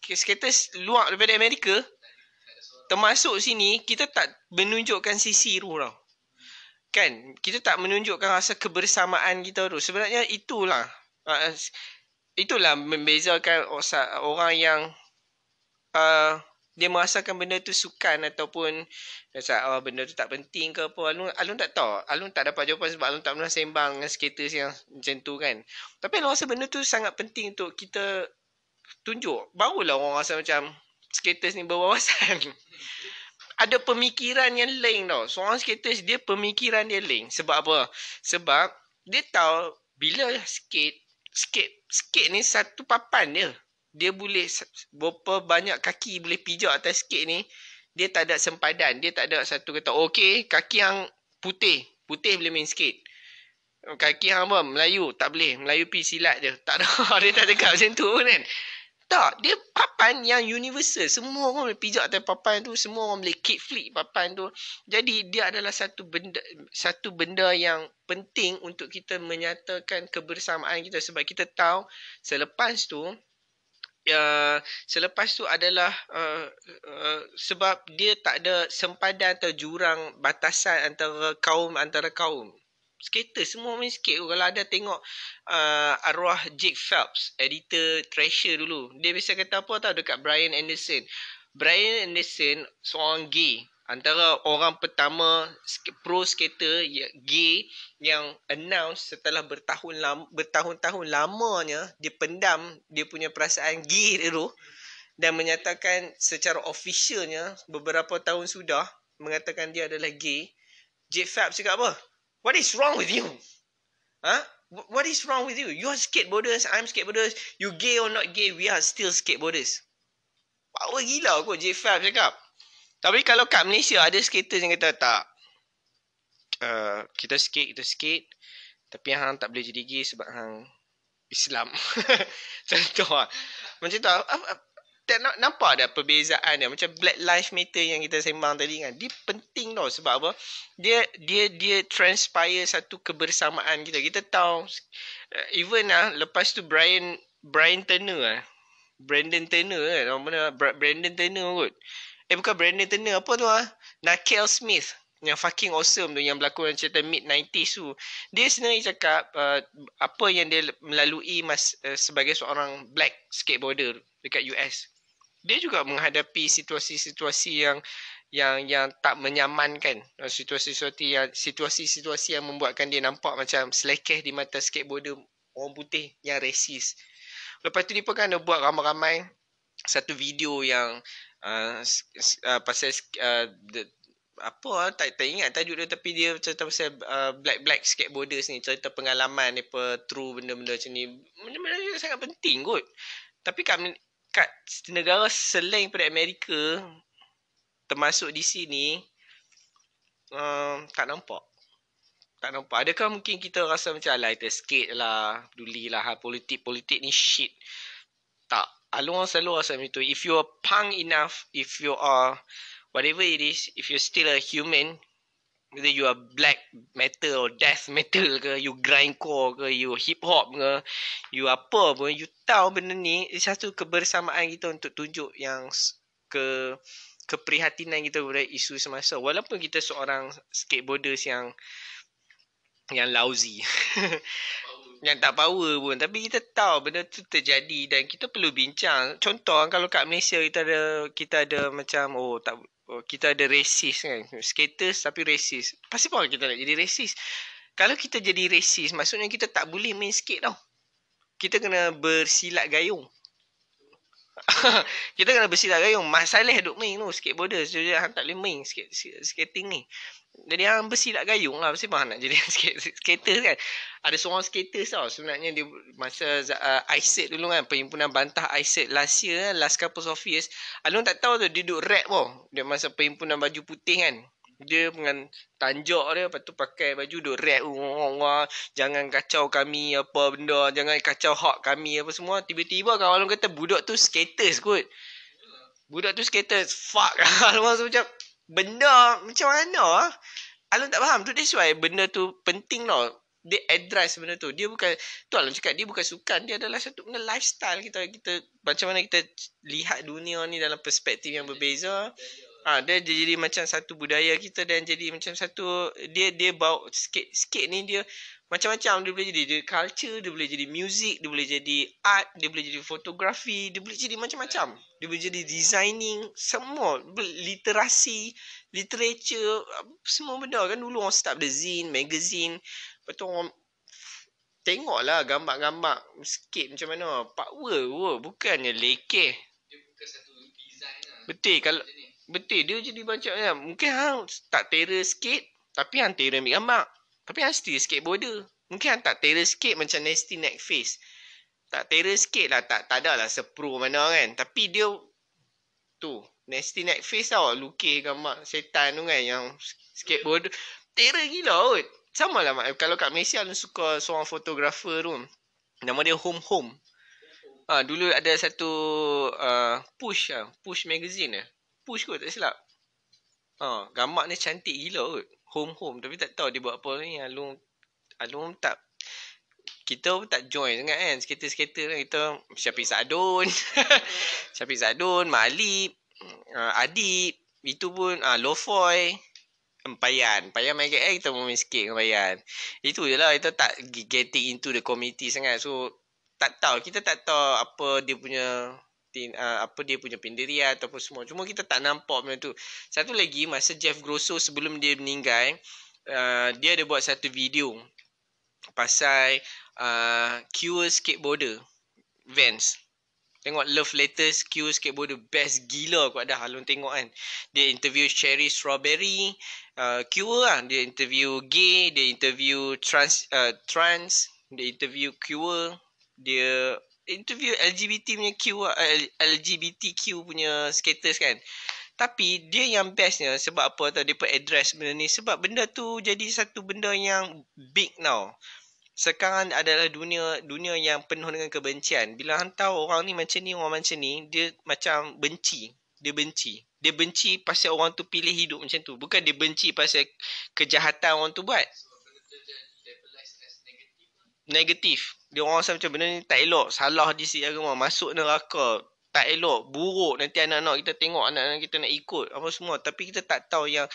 skaters luar daripada Amerika termasuk sini kita tak menunjukkan sisi ruh tau. Kan? Kita tak menunjukkan rasa kebersamaan kita tu. Sebenarnya itulah. Uh, itulah membezakan orang yang uh, dia merasakan benda tu sukan ataupun rasa oh, ah, benda tu tak penting ke apa. Alun, alun tak tahu. Alun tak dapat jawapan sebab Alun tak pernah sembang dengan skaters yang macam tu kan. Tapi Alun rasa benda tu sangat penting untuk kita tunjuk. Barulah orang rasa macam skaters ni berwawasan. ada pemikiran yang lain tau. Seorang skaters dia pemikiran dia lain. Sebab apa? Sebab dia tahu bila skate, skate, skate ni satu papan dia. Dia boleh, berapa banyak kaki boleh pijak atas skate ni, dia tak ada sempadan. Dia tak ada satu kata, okey kaki yang putih, putih boleh main skate. Kaki yang apa? Melayu, tak boleh. Melayu pi silat je. Tak ada, dia tak cakap macam tu kan. Tak, dia papan yang universal. Semua orang boleh pijak atas papan tu, semua orang boleh kickflip papan tu. Jadi dia adalah satu benda satu benda yang penting untuk kita menyatakan kebersamaan kita sebab kita tahu selepas tu Uh, selepas tu adalah uh, uh, sebab dia tak ada sempadan atau jurang batasan antara kaum antara kaum skater semua main skate tu. Kalau ada tengok uh, arwah Jake Phelps, editor treasure dulu. Dia biasa kata apa tau dekat Brian Anderson. Brian Anderson seorang gay. Antara orang pertama pro skater ya, gay yang announce setelah bertahun lama, bertahun-tahun lamanya dia pendam dia punya perasaan gay dulu dan menyatakan secara officialnya beberapa tahun sudah mengatakan dia adalah gay. Jake Phelps cakap apa? What is wrong with you? Huh? What is wrong with you? You are skateboarders, I'm skateboarders. You gay or not gay, we are still skateboarders. Power gila aku J5 cakap. Tapi kalau kat Malaysia ada skater yang kata tak. Uh, kita skate, kita skate. Tapi hang tak boleh jadi gay sebab hang Islam. Contoh lah. Macam tu ah. ah tak nak nampak ada perbezaan dia macam black life matter yang kita sembang tadi kan dia penting tau sebab apa dia dia dia transpire satu kebersamaan kita kita tahu eh, even lah lepas tu Brian Brian Turner lah Brandon Turner kan eh. nama mana Brandon Turner kot eh bukan Brandon Turner apa tu ah Nakel Smith yang fucking awesome tu yang berlaku dalam cerita mid 90s tu dia sendiri cakap uh, apa yang dia melalui mas, uh, sebagai seorang black skateboarder dekat US dia juga menghadapi situasi-situasi yang yang yang tak menyamankan uh, situasi-situasi yang situasi-situasi yang membuatkan dia nampak macam selekeh di mata skateboarder orang putih yang resis. Lepas tu dia pun kena buat ramai-ramai satu video yang uh, uh, pasal uh, the, apa ah, tak, tak ingat tajuk dia tapi dia cerita pasal uh, black black skateboarders ni cerita pengalaman depa true benda-benda macam ni benda-benda sangat penting kot tapi kami Kat negara selain daripada Amerika termasuk di sini uh, tak nampak tak nampak adakah mungkin kita rasa macam lighter sikit lah dulilah politik-politik ni shit tak aluang selalu rasa macam tu if you are punk enough if you are whatever it is if you still a human whether you are black metal or death metal ke, you grindcore ke, you hip hop ke, you apa pun, you tahu benda ni, satu kebersamaan kita untuk tunjuk yang ke keprihatinan kita kepada isu semasa. Walaupun kita seorang skateboarders yang yang lousy. yang tak power pun tapi kita tahu benda tu terjadi dan kita perlu bincang contoh kan, kalau kat Malaysia kita ada kita ada macam oh tak oh, kita ada racist kan skaters tapi racist pasti pun kita nak jadi racist kalau kita jadi racist maksudnya kita tak boleh main skate tau kita kena bersilat gayung kita kena bersilat gayung masalah duk main tu skateboarder so, tak boleh main skating ni jadi hang besi tak gayung lah Mesti mah nak jadi skater kan Ada seorang skater tau Sebenarnya dia Masa uh, ISET dulu kan Perhimpunan bantah ISET Last year kan Last couple of years Alun tak tahu tu Dia duduk rap pun Dia masa perhimpunan baju putih kan dia dengan tanjok dia lepas tu pakai baju duk rap oh, jangan kacau kami apa benda jangan kacau hak kami apa semua tiba-tiba kan Alun kata budak tu skaters kot budak tu skaters fuck Alun macam benda macam mana ah? Alam tak faham. Tu Dia suai. benda tu penting lah. Dia address benda tu. Dia bukan, tu Alam cakap, dia bukan sukan. Dia adalah satu benda lifestyle kita. kita macam mana kita lihat dunia ni dalam perspektif yang berbeza. Ah, ha, dia jadi macam satu budaya kita dan jadi macam satu dia dia bawa sikit sikit ni dia macam-macam dia boleh jadi. Dia culture, dia boleh jadi music, dia boleh jadi art, dia boleh jadi fotografi, dia boleh jadi macam-macam. Dia boleh jadi designing, semua. Literasi, literature, semua benda kan. Dulu orang start the zine, magazine. Lepas tu orang lah gambar-gambar sikit macam mana. Power, wow, bukannya lekeh. Lah. Betul kalau betul dia jadi macam ya, mungkin hang tak terer sikit tapi hang ambil gambar. Tapi hang still skateboarder. Mungkin tak terror sikit macam Nasty Neck Face. Tak terror sikit lah. Tak, tak ada lah sepro mana kan. Tapi dia tu. Nasty Neck Face tau. Lukis gambar setan tu kan. Yang skateboard Terror gila kot. Sama lah. Kalau kat Malaysia lu suka seorang fotografer tu. Nama dia Home Home. Ha, dulu ada satu uh, push lah. Push magazine lah. Push kot tak silap. Ha, gambar ni cantik gila kot. Home Home. Tapi tak tahu dia buat apa ni. Yang lu Alun pun tak kita pun tak join sangat kan skater-skater kan kita Syafi Sadun Syafi Sadun Malik uh, Adib itu pun uh, Lofoy Empayan hmm, Empayan main KL kita pun main sikit Empayan itu je lah kita tak getting into the committee sangat so tak tahu kita tak tahu apa dia punya tin uh, apa dia punya pendirian ataupun semua cuma kita tak nampak benda tu satu lagi masa Jeff Grosso sebelum dia meninggal uh, dia ada buat satu video pasal uh, Cure Skateboarder Vans Tengok Love Letters Cure Skateboarder Best gila aku ada halun tengok kan Dia interview Cherry Strawberry uh, Cure lah Dia interview Gay Dia interview Trans uh, Trans Dia interview Cure Dia interview LGBT punya Cure uh, lah, LGBTQ punya skaters kan tapi dia yang bestnya sebab apa tau dia pun address benda ni sebab benda tu jadi satu benda yang big now. Sekarang adalah dunia dunia yang penuh dengan kebencian. Bila hang tahu orang ni macam ni, orang macam ni, dia macam benci. Dia benci. Dia benci pasal orang tu pilih hidup macam tu. Bukan dia benci pasal kejahatan orang tu buat. Negatif. Dia orang macam benda ni tak elok. Salah di sisi agama. Masuk neraka tak elok, buruk nanti anak-anak kita tengok anak-anak kita nak ikut apa semua tapi kita tak tahu yang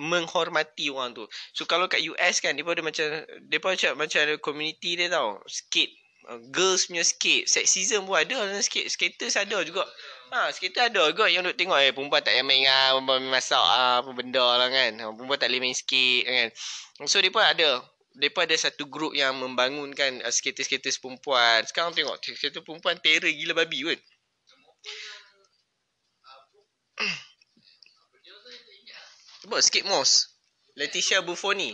menghormati orang tu. So kalau kat US kan depa ada macam depa macam macam ada community dia tau. Skate uh, girls punya skate, sexism pun ada dalam skate, skater ada juga. Ha, skater ada juga yang duk tengok eh perempuan tak payah main ah, perempuan main masak ah, apa benda lah kan. Ha, perempuan tak boleh main skate kan. So depa ada mereka ada satu group yang membangunkan uh, skater-skater perempuan. Sekarang tengok, skater perempuan terror gila babi pun. Kan? Cuba sikit Moss. Leticia Buffon ni.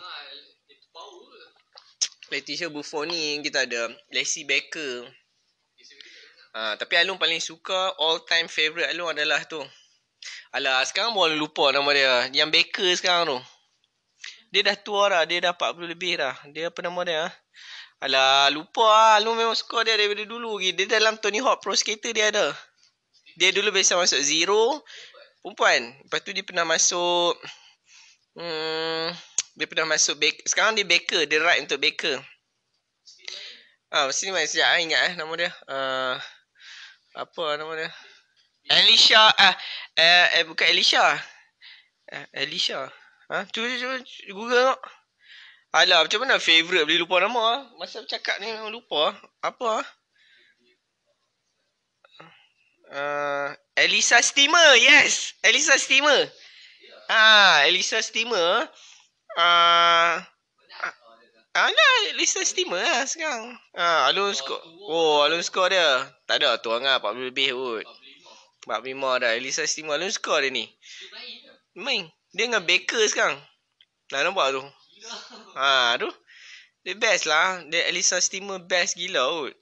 Leticia Buffon kita ada Lacey Baker. Uh, tapi Alun paling suka all time favourite Alun adalah tu. Alah sekarang boleh lupa nama dia. Yang Baker sekarang tu. Dia dah tua dah. Dia dah 40 lebih dah. Dia apa nama dia? Ah? Alah lupa lah. Alun memang suka dia daripada dulu Dia dalam Tony Hawk Pro Skater dia ada dia dulu biasa masuk zero perempuan lepas tu dia pernah masuk hmm dia pernah masuk back sekarang dia baker dia write untuk baker ah oh, sini masih saya ingat eh nama dia uh, apa nama dia Alicia ah, eh, uh, eh, bukan Alicia uh, Alicia ha huh? tu Google tengok Alah, macam mana favourite boleh lupa nama? Ah. Masa bercakap ni lupa. Apa? Uh, Elisa Steamer, yes. Elisa Steamer. Ha, Elisa Steamer. Ah. Uh, ah, Elisa Steamer lah sekarang. Ha, Alun Score. Oh, Alun Score dia. Tak ada tu hangar 40 lebih kot. 45 dah Elisa Steamer Alun Score dia ni. Main. Dia dengan Baker sekarang. Nak nampak tu. Ha, tu. the best lah. Dia Elisa Steamer best gila kot.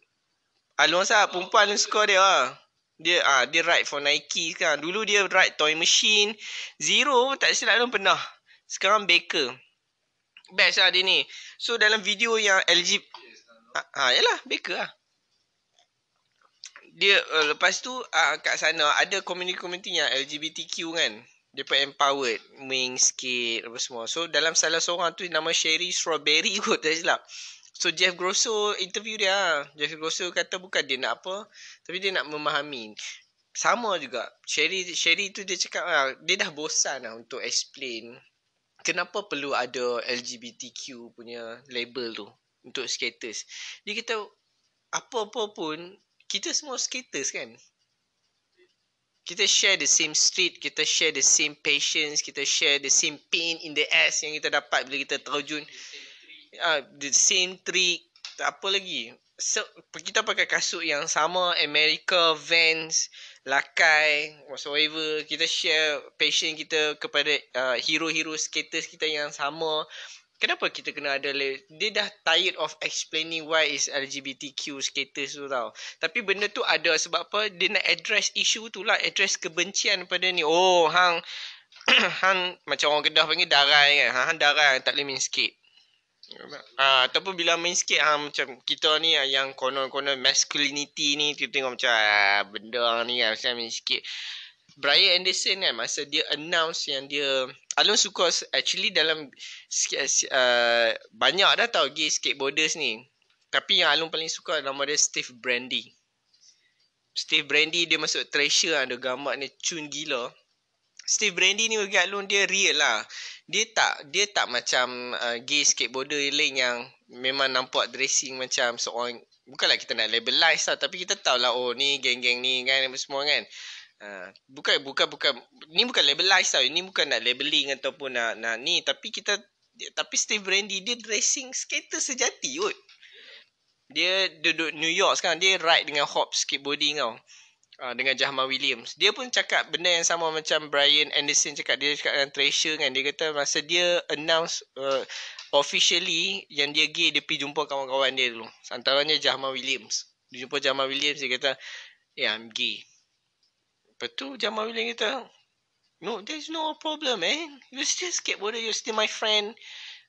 Alun sah perempuan Alun Score dia lah. Dia ah dia ride for Nike kan. Dulu dia ride toy machine. Zero tak silap pun pernah. Sekarang Baker. Best lah dia ni. So dalam video yang LG ah, ah yalah Baker lah. Dia uh, lepas tu uh, kat sana ada community-community yang LGBTQ kan. Dia pun empowered. Ming sikit apa semua. So dalam salah seorang tu nama Sherry Strawberry kot tak silap. So Jeff Grosso interview dia. Ah. Jeff Grosso kata bukan dia nak apa, tapi dia nak memahami. Sama juga. Sherry Sherry tu dia cakap ah, dia dah bosan lah untuk explain kenapa perlu ada LGBTQ punya label tu untuk skaters. Dia kata apa-apa pun kita semua skaters kan. Kita share the same street, kita share the same patience, kita share the same pain in the ass yang kita dapat bila kita terjun. Ah, the same trick tak apa lagi so, kita pakai kasut yang sama America Vans lakai whatsoever kita share passion kita kepada uh, hero-hero skaters kita yang sama kenapa kita kena ada dia dah tired of explaining why is LGBTQ skaters tu tau tapi benda tu ada sebab apa dia nak address isu tu lah address kebencian pada ni oh hang hang macam orang kedah panggil darai kan hang darai tak boleh main skate Ha, ataupun bila main sikit ha, macam kita ni ah, yang konon-konon masculinity ni kita tengok macam ha, benda ni ha, macam main sikit. Brian Anderson kan masa dia announce yang dia Alun suka actually dalam uh, banyak dah tau gay skateboarders ni. Tapi yang Alun paling suka nama dia Steve Brandy. Steve Brandy dia masuk treasure ada gambar ni cun gila. Steve Brandy ni bagi Alun dia real lah. Dia tak dia tak macam uh, gay skateboarder lain yang memang nampak dressing macam seorang bukanlah kita nak labelize lah tapi kita tahu lah oh ni geng-geng ni kan semua kan. Uh, bukan bukan bukan ni bukan labelize tau. Ini bukan nak labeling ataupun nak nak ni tapi kita tapi Steve Brandy dia dressing skater sejati kot. Dia duduk New York sekarang dia ride dengan hop skateboarding kau. Ah, dengan Jahman Williams. Dia pun cakap benda yang sama macam Brian Anderson cakap. Dia cakap dengan Treasure kan. Dia kata masa dia announce uh, officially yang dia gay dia pergi jumpa kawan-kawan dia dulu. Antaranya Jahman Williams. Dia jumpa Jahman Williams dia kata, yeah I'm gay. Lepas tu Jahman Williams kata, no there's no problem eh. You still skateboarder, you're still my friend.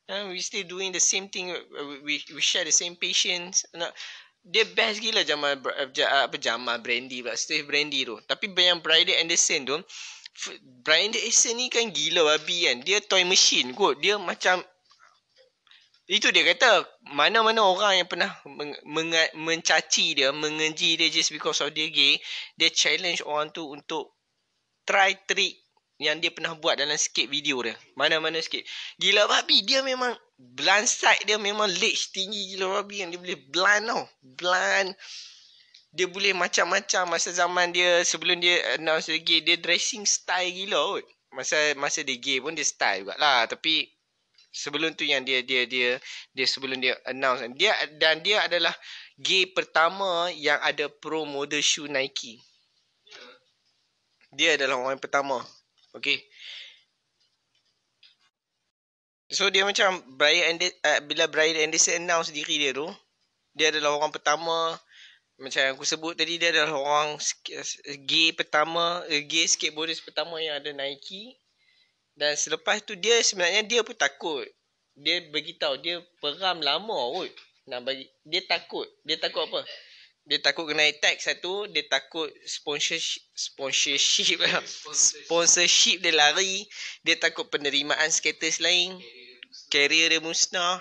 Uh, we still doing the same thing, we, we, we share the same patience. You dia best gila Jamal eh, apa Jamal Brandy pula Steve Brandy tu tapi yang Brian Anderson tu Brian Anderson ni kan gila babi kan dia toy machine kot dia macam itu dia kata mana-mana orang yang pernah meng- meng- mencaci dia mengenji dia just because of dia gay dia challenge orang tu untuk try trick yang dia pernah buat dalam skate video dia mana-mana skate gila babi dia memang blind side dia memang leg tinggi gila babi yang dia boleh blind tau. Blind. Dia boleh macam-macam masa zaman dia sebelum dia announce lagi dia dressing style gila kot. Masa masa dia gay pun dia style juga lah tapi sebelum tu yang dia dia dia dia sebelum dia announce dia dan dia adalah gay pertama yang ada pro model shoe Nike. Dia adalah orang pertama. Okay. So dia macam Brian Andi- uh, eh, bila Brian Anderson announce diri dia tu, dia adalah orang pertama macam yang aku sebut tadi dia adalah orang eh, gay pertama, eh, gay skateboarder pertama yang ada Nike. Dan selepas tu dia sebenarnya dia pun takut. Dia beritahu dia peram lama kot. Nak bagi dia takut. Dia takut apa? Dia takut kena attack satu, dia takut sponsorship sponsorship sponsorship dia lari, dia takut penerimaan skaters lain. Okay. Carrier dia musnah.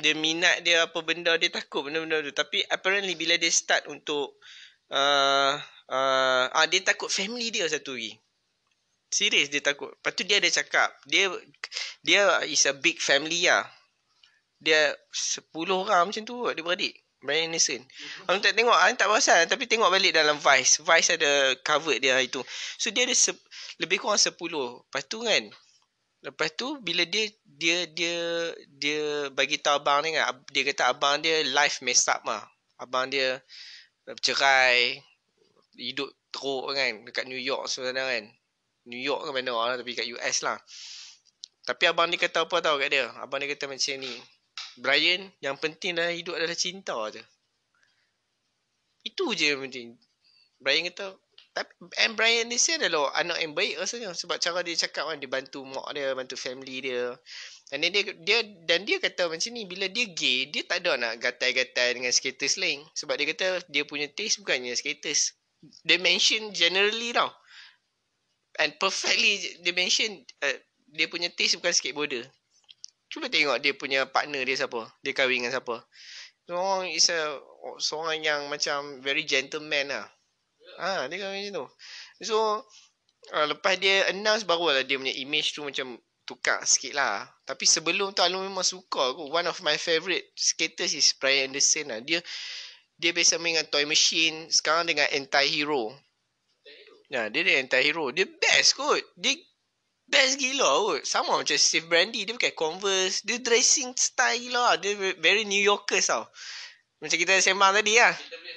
Dia minat dia apa benda dia takut benda-benda tu. Tapi apparently bila dia start untuk uh, uh, uh, dia takut family dia satu lagi. Serius dia takut. Lepas tu dia ada cakap. Dia dia is a big family lah. Dia sepuluh orang macam tu kot dia beradik. Brian Anderson. Aku tak tengok. Aku tak perasan. Tapi tengok balik dalam Vice. Vice ada cover dia itu. So dia ada se- lebih kurang sepuluh Lepas tu kan. Lepas tu bila dia dia dia dia bagi tahu abang ni kan dia kata abang dia life mess up ah. Abang dia bercerai hidup teruk kan dekat New York sebenarnya kan. New York ke mana lah tapi kat US lah. Tapi abang ni kata apa tau kat dia? Abang ni kata macam ni. Brian, yang penting dalam hidup adalah cinta tu. Itu je yang penting. Brian kata, tapi and Brian ni sih adalah anak yang baik rasanya sebab cara dia cakap kan dia bantu mak dia bantu family dia dan dia dia dan dia kata macam ni bila dia gay dia tak ada nak gatai-gatai dengan skaters lain sebab dia kata dia punya taste bukannya skaters dia mention generally tau and perfectly dia mention uh, dia punya taste bukan skateboarder cuba tengok dia punya partner dia siapa dia kahwin dengan siapa seorang is a seorang yang macam very gentleman lah Ha, dia kan macam tu. So, uh, lepas dia announce baru lah dia punya image tu macam tukar sikit lah. Tapi sebelum tu, Alun memang suka aku. One of my favorite skaters is Brian Anderson lah. Dia, dia biasa main dengan Toy Machine. Sekarang dengan Anti-Hero. Ya, yeah, dia dia anti-hero. Dia best kot. Dia best gila kot. Sama macam Steve Brandy. Dia pakai Converse. Dia dressing style gila lah. Dia very New Yorker tau. Macam kita sembang tadi lah. Kita boleh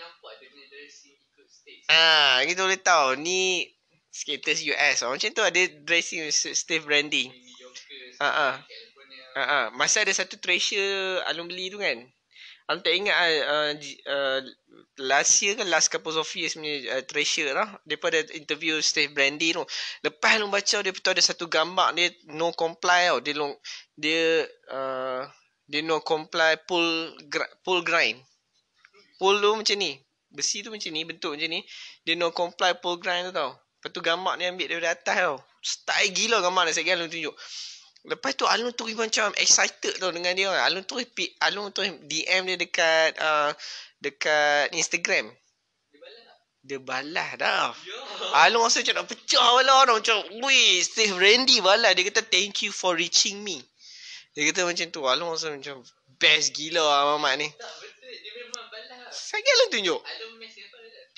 Ha, kita boleh tahu ni skaters US. Oh. Ah, macam tu ada lah, dressing Steve Randy. Ha ah. Ha ah. Masa ada satu treasure alun beli tu kan. Aku tak ingat uh, uh, last year kan last couple of years punya uh, treasure lah. Depa ada interview Steve Brandy tu. Lepas lu baca dia tu ada satu gambar dia no comply tau. Dia long, dia uh, dia no comply pull pull grind. Pull lu macam ni besi tu macam ni, bentuk macam ni. Dia no comply pull grind tu tau. Lepas tu gambar ni ambil dari atas tau. Style gila gamak ni, saya alun tunjuk. Lepas tu Alun tu macam excited tau dengan dia. Alun tu Alun tu DM dia dekat uh, dekat Instagram. Dia balas dah. Yeah. Alun rasa macam nak pecah lah. orang macam, weh, Steve Randy balas. Dia kata, thank you for reaching me. Dia kata macam tu. Alun rasa macam, best gila lah Mamat ni. Tak, saya lah tunjuk.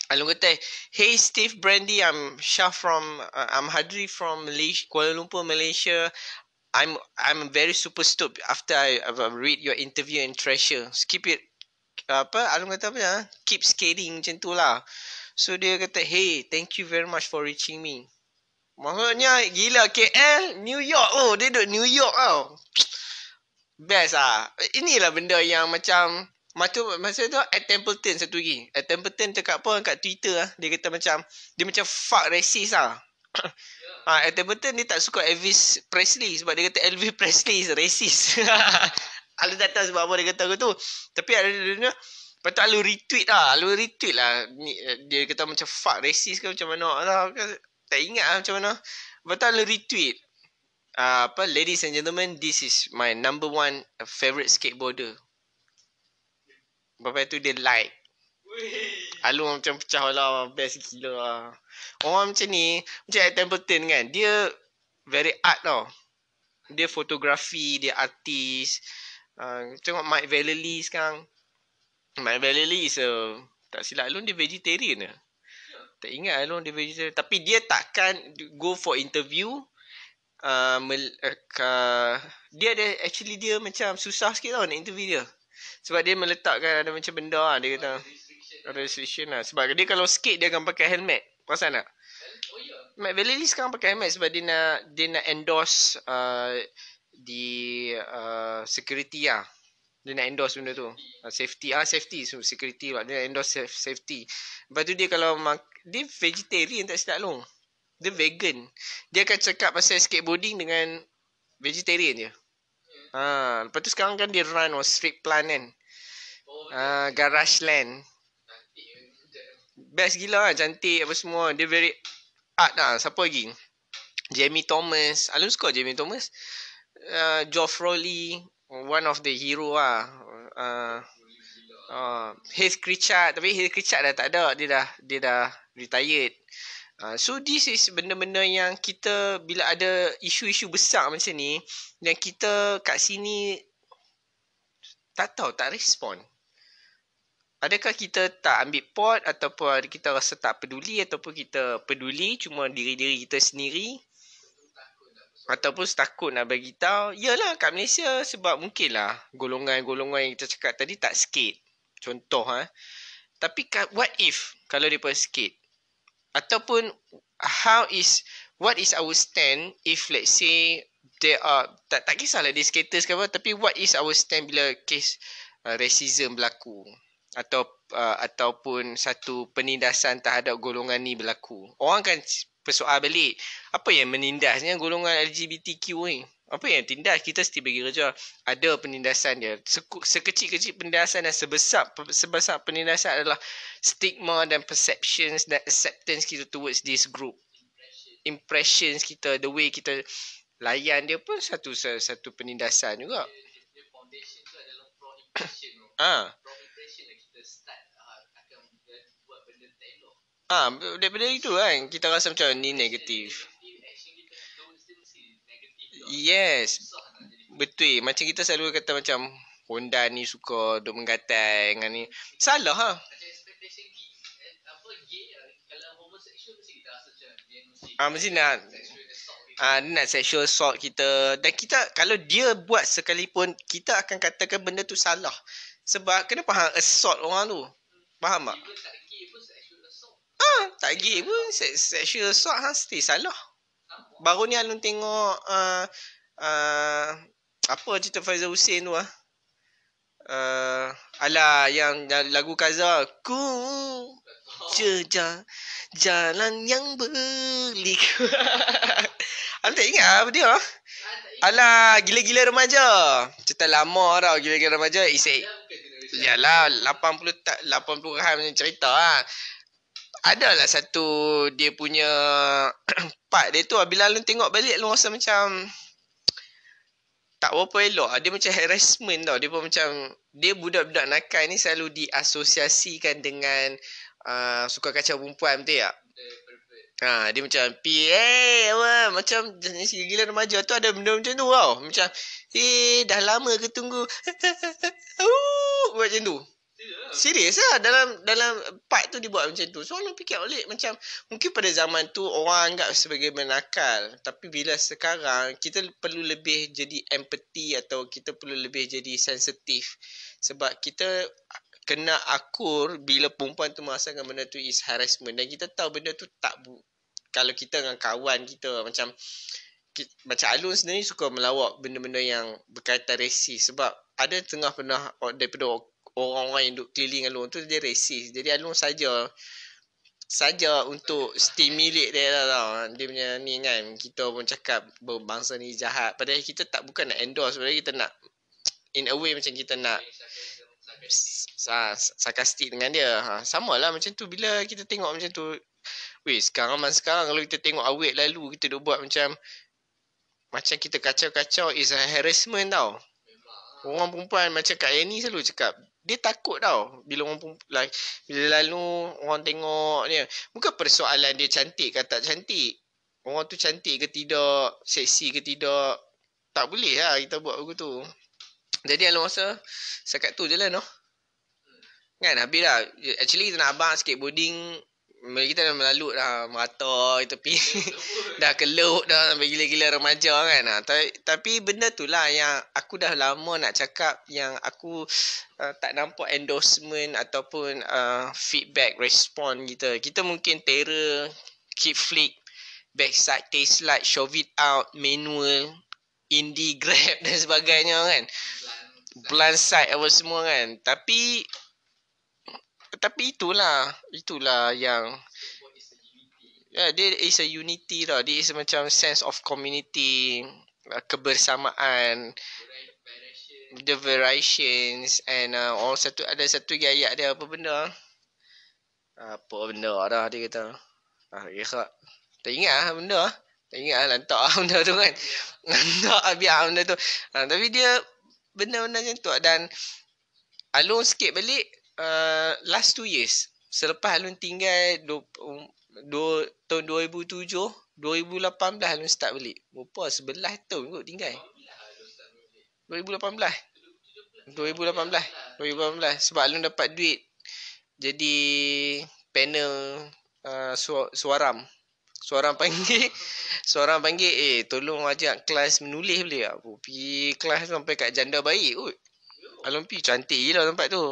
Alung kata, Hey Steve Brandy, I'm Shah from, uh, I'm Hadri from Malaysia, Kuala Lumpur, Malaysia. I'm I'm very super stoked after I uh, read your interview and Treasure. Keep it, apa, Alung kata apa ya? Keep skating macam tu lah. So dia kata, Hey, thank you very much for reaching me. Maksudnya, gila KL, New York. Oh, dia duduk New York tau. Best ah. Inilah benda yang macam, macam masa tu at Templeton satu lagi. At Templeton cakap apa kat Twitter ah Dia kata macam dia macam fuck racist lah. ya. ah, Ha, at Templeton ni tak suka Elvis Presley sebab dia kata Elvis Presley is racist. Alu datang sebab apa dia kata aku tu. Tapi ada dia punya Lepas alu retweet lah. Alu retweet lah. Ni, dia kata macam fuck racist ke macam mana. Alah, tak ingat lah macam mana. Lepas tu alu retweet. Uh, apa, ladies and gentlemen, this is my number one favorite skateboarder. Lepas tu dia like Lalu macam pecah lah Best gila lah Orang macam ni Macam at Templeton kan Dia Very art tau Dia fotografi Dia artis uh, Tengok Mike Valerly sekarang Mike Valerly is a Tak silap Alun dia vegetarian lah Tak ingat Alun dia vegetarian Tapi dia takkan Go for interview uh, uh, Dia ada Actually dia macam Susah sikit tau nak interview dia sebab dia meletakkan ada macam benda lah dia kata. Ada restriction lah. Sebab dia kalau skate dia akan pakai helmet. Perasan tak? Oh, yeah. Matt Valley sekarang pakai helmet sebab dia nak, dia nak endorse uh, di uh, security lah. Dia nak endorse benda tu. Uh, safety. Ah, safety. So, security lah. Dia nak endorse safety. Lepas tu dia kalau mak- dia vegetarian tak silap long. Dia vegan. Dia akan cakap pasal skateboarding dengan vegetarian je. Oh, Ha, lepas tu sekarang kan dia run on street plan kan. Ha, garage land. Best gila lah. Cantik apa semua. Dia very art lah. Siapa lagi? Jamie Thomas. Alam suka Jamie Thomas. Uh, Geoff Rowley. One of the hero lah. Uh, uh, Heath Creechard. Tapi Heath Creechard dah tak ada. Dia dah, dia dah retired. Uh, so this is benda-benda yang kita bila ada isu-isu besar macam ni dan kita kat sini tak tahu tak respon. Adakah kita tak ambil pot ataupun kita rasa tak peduli ataupun kita peduli cuma diri-diri kita sendiri ataupun takut nak bagi tahu. Yalah kat Malaysia sebab mungkinlah golongan-golongan yang kita cakap tadi tak sikit. Contoh ha. Tapi what if kalau depa sikit? ataupun how is what is our stand if let's say there are tak tak kisahlah di skaters ke apa tapi what is our stand bila case uh, racism berlaku atau uh, ataupun satu penindasan terhadap golongan ni berlaku orang kan persoal balik apa yang menindasnya golongan LGBTQ ni apa yang tindas kita mesti bagi kerja ada penindasan dia sekecil-kecil penindasan dan sebesar sebesar penindasan adalah stigma dan perceptions dan acceptance kita towards this group impressions kita the way kita layan dia pun satu satu penindasan juga ah ha. ah daripada itu kan kita rasa macam ni negatif Yes. Betul. Macam kita selalu kata macam Honda ni suka duk mengatai, dengan ni. Salah ha. Ah mesti nak ah dia nak sexual assault kita dan kita kalau dia buat sekalipun kita akan katakan benda tu salah. Sebab kena faham assault orang tu. Faham tak? Ah, tak gay pun sexual assault ah, ha, still salah baru ni Anun tengok uh, uh, apa cerita Faizal Hussein tu ah. Uh. Uh, ala yang lagu Kaza ku jeja jalan yang belik Aku tak ingat ah, apa dia ala gila-gila remaja cerita lama tau gila-gila remaja isi Yalah, 80 80-an macam cerita lah adalah satu dia punya part dia tu bila lu tengok balik lu rasa macam tak berapa elok dia macam harassment tau dia pun macam dia budak-budak nakal ni selalu diasosiasikan dengan uh, suka kacau perempuan betul tak Ha, dia macam pi hey, eh, apa macam jenis gila remaja tu ada benda macam tu tau. Wow. Macam eh hey, dah lama ke tunggu. macam tu. Serius lah dalam dalam part tu dibuat macam tu. So orang fikir balik macam mungkin pada zaman tu orang anggap sebagai menakal. Tapi bila sekarang kita perlu lebih jadi empathy atau kita perlu lebih jadi sensitif. Sebab kita kena akur bila perempuan tu merasakan benda tu is harassment. Dan kita tahu benda tu tak bu- kalau kita dengan kawan kita macam macam Alun sendiri suka melawak benda-benda yang berkaitan resi sebab ada tengah pernah daripada orang-orang yang duduk keliling Alun tu dia resis. Jadi Alun saja saja untuk stimulate dia lah tau. Dia punya ni kan kita pun cakap bangsa ni jahat. Padahal kita tak bukan nak endorse padahal kita nak in a way macam kita nak sarkastik dengan dia. Ha, sama lah macam tu bila kita tengok macam tu. Weh sekarang man sekarang kalau kita tengok awet lalu kita dah buat macam macam kita kacau-kacau is a harassment tau. Orang perempuan macam Kak Yeni selalu cakap dia takut tau bila orang perempuan bila lalu orang tengok dia bukan persoalan dia cantik ke tak cantik orang tu cantik ke tidak seksi ke tidak tak boleh lah kita buat begitu jadi alam masa sekat tu je lah no kan habis dah actually kita nak abang skateboarding bila kita dah melalut dah mata tepi dah keluk dah sampai gila-gila remaja kan ha, tapi benda tu lah yang aku dah lama nak cakap yang aku uh, tak nampak endorsement ataupun uh, feedback respon kita kita mungkin terror keep flick backside taste like shove it out manual indie grab dan sebagainya kan blind side apa semua kan tapi tapi itulah itulah yang yeah, dia is a unity lah dia is macam sense of community uh, kebersamaan the variations and uh, all satu ada satu ayat dia apa benda apa benda ada dia kata ah ya kak tak ingat lah benda tak ingat lah lantak lah benda tu kan lantak lah biar benda tu ha, tapi dia benda-benda macam tu dan alun sikit balik Uh, last two years selepas Alun tinggal do, um, do, tahun 2007 2018 Alun start balik berapa sebelah tahun kot tinggal 2018 2018 2018 sebab Alun dapat duit jadi panel uh, su- suaram Suara panggil Suara panggil Eh tolong ajak kelas menulis boleh tak Pergi kelas sampai kat janda baik kot Alun pergi cantik je lah tempat tu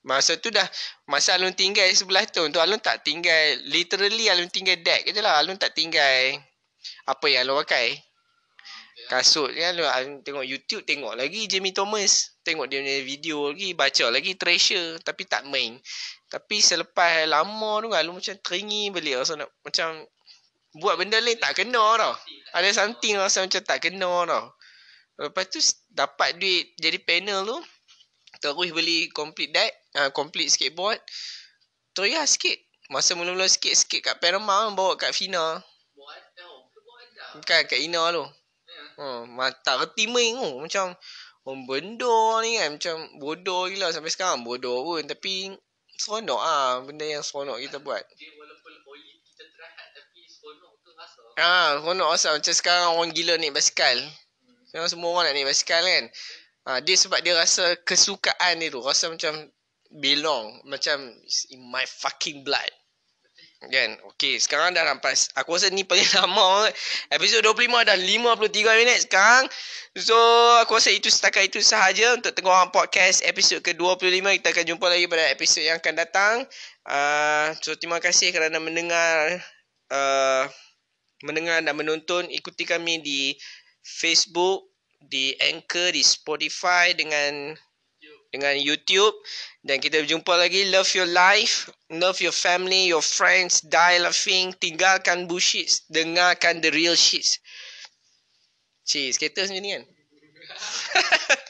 Masa tu dah masa Alun tinggal sebelah tu. untuk Alun tak tinggal literally Alun tinggal deck je lah. Alun tak tinggal apa yang Alun pakai. Kasut kan Alun, tengok YouTube tengok lagi Jamie Thomas. Tengok dia punya video lagi. Baca lagi treasure tapi tak main. Tapi selepas lama tu kan, Alun macam teringin beli rasa nak macam buat benda lain tak kena tau. Ada something rasa macam tak kena tau. Lepas tu dapat duit jadi panel tu Terus beli complete deck, uh, ah, complete skateboard. Terus ya sikit. Masa mula-mula sikit, sikit kat Paramount bawa kat Fina. Bukan kat Ina tu. Ha, oh, tak reti main tu. Macam, oh, bendor ni kan. Macam bodoh gila sampai sekarang. Bodoh pun. Tapi, seronok ah Benda yang seronok kita buat. Ah, ha, seronok rasa. Macam sekarang orang gila naik basikal. Hmm. Sekarang semua orang nak naik basikal kan. Ha, dia sebab dia rasa kesukaan dia tu. Rasa macam belong. Macam in my fucking blood. Kan? Okay, sekarang dah rampas. Aku rasa ni paling lama. Episod 25 dah 53 minit sekarang. So, aku rasa itu setakat itu sahaja untuk tengok orang podcast episod ke-25. Kita akan jumpa lagi pada episod yang akan datang. Uh, so, terima kasih kerana mendengar. Uh, mendengar dan menonton. Ikuti kami di Facebook di Anchor, di Spotify dengan dengan YouTube dan kita berjumpa lagi love your life love your family your friends die laughing tinggalkan bullshit dengarkan the real shit cheese kereta sendiri kan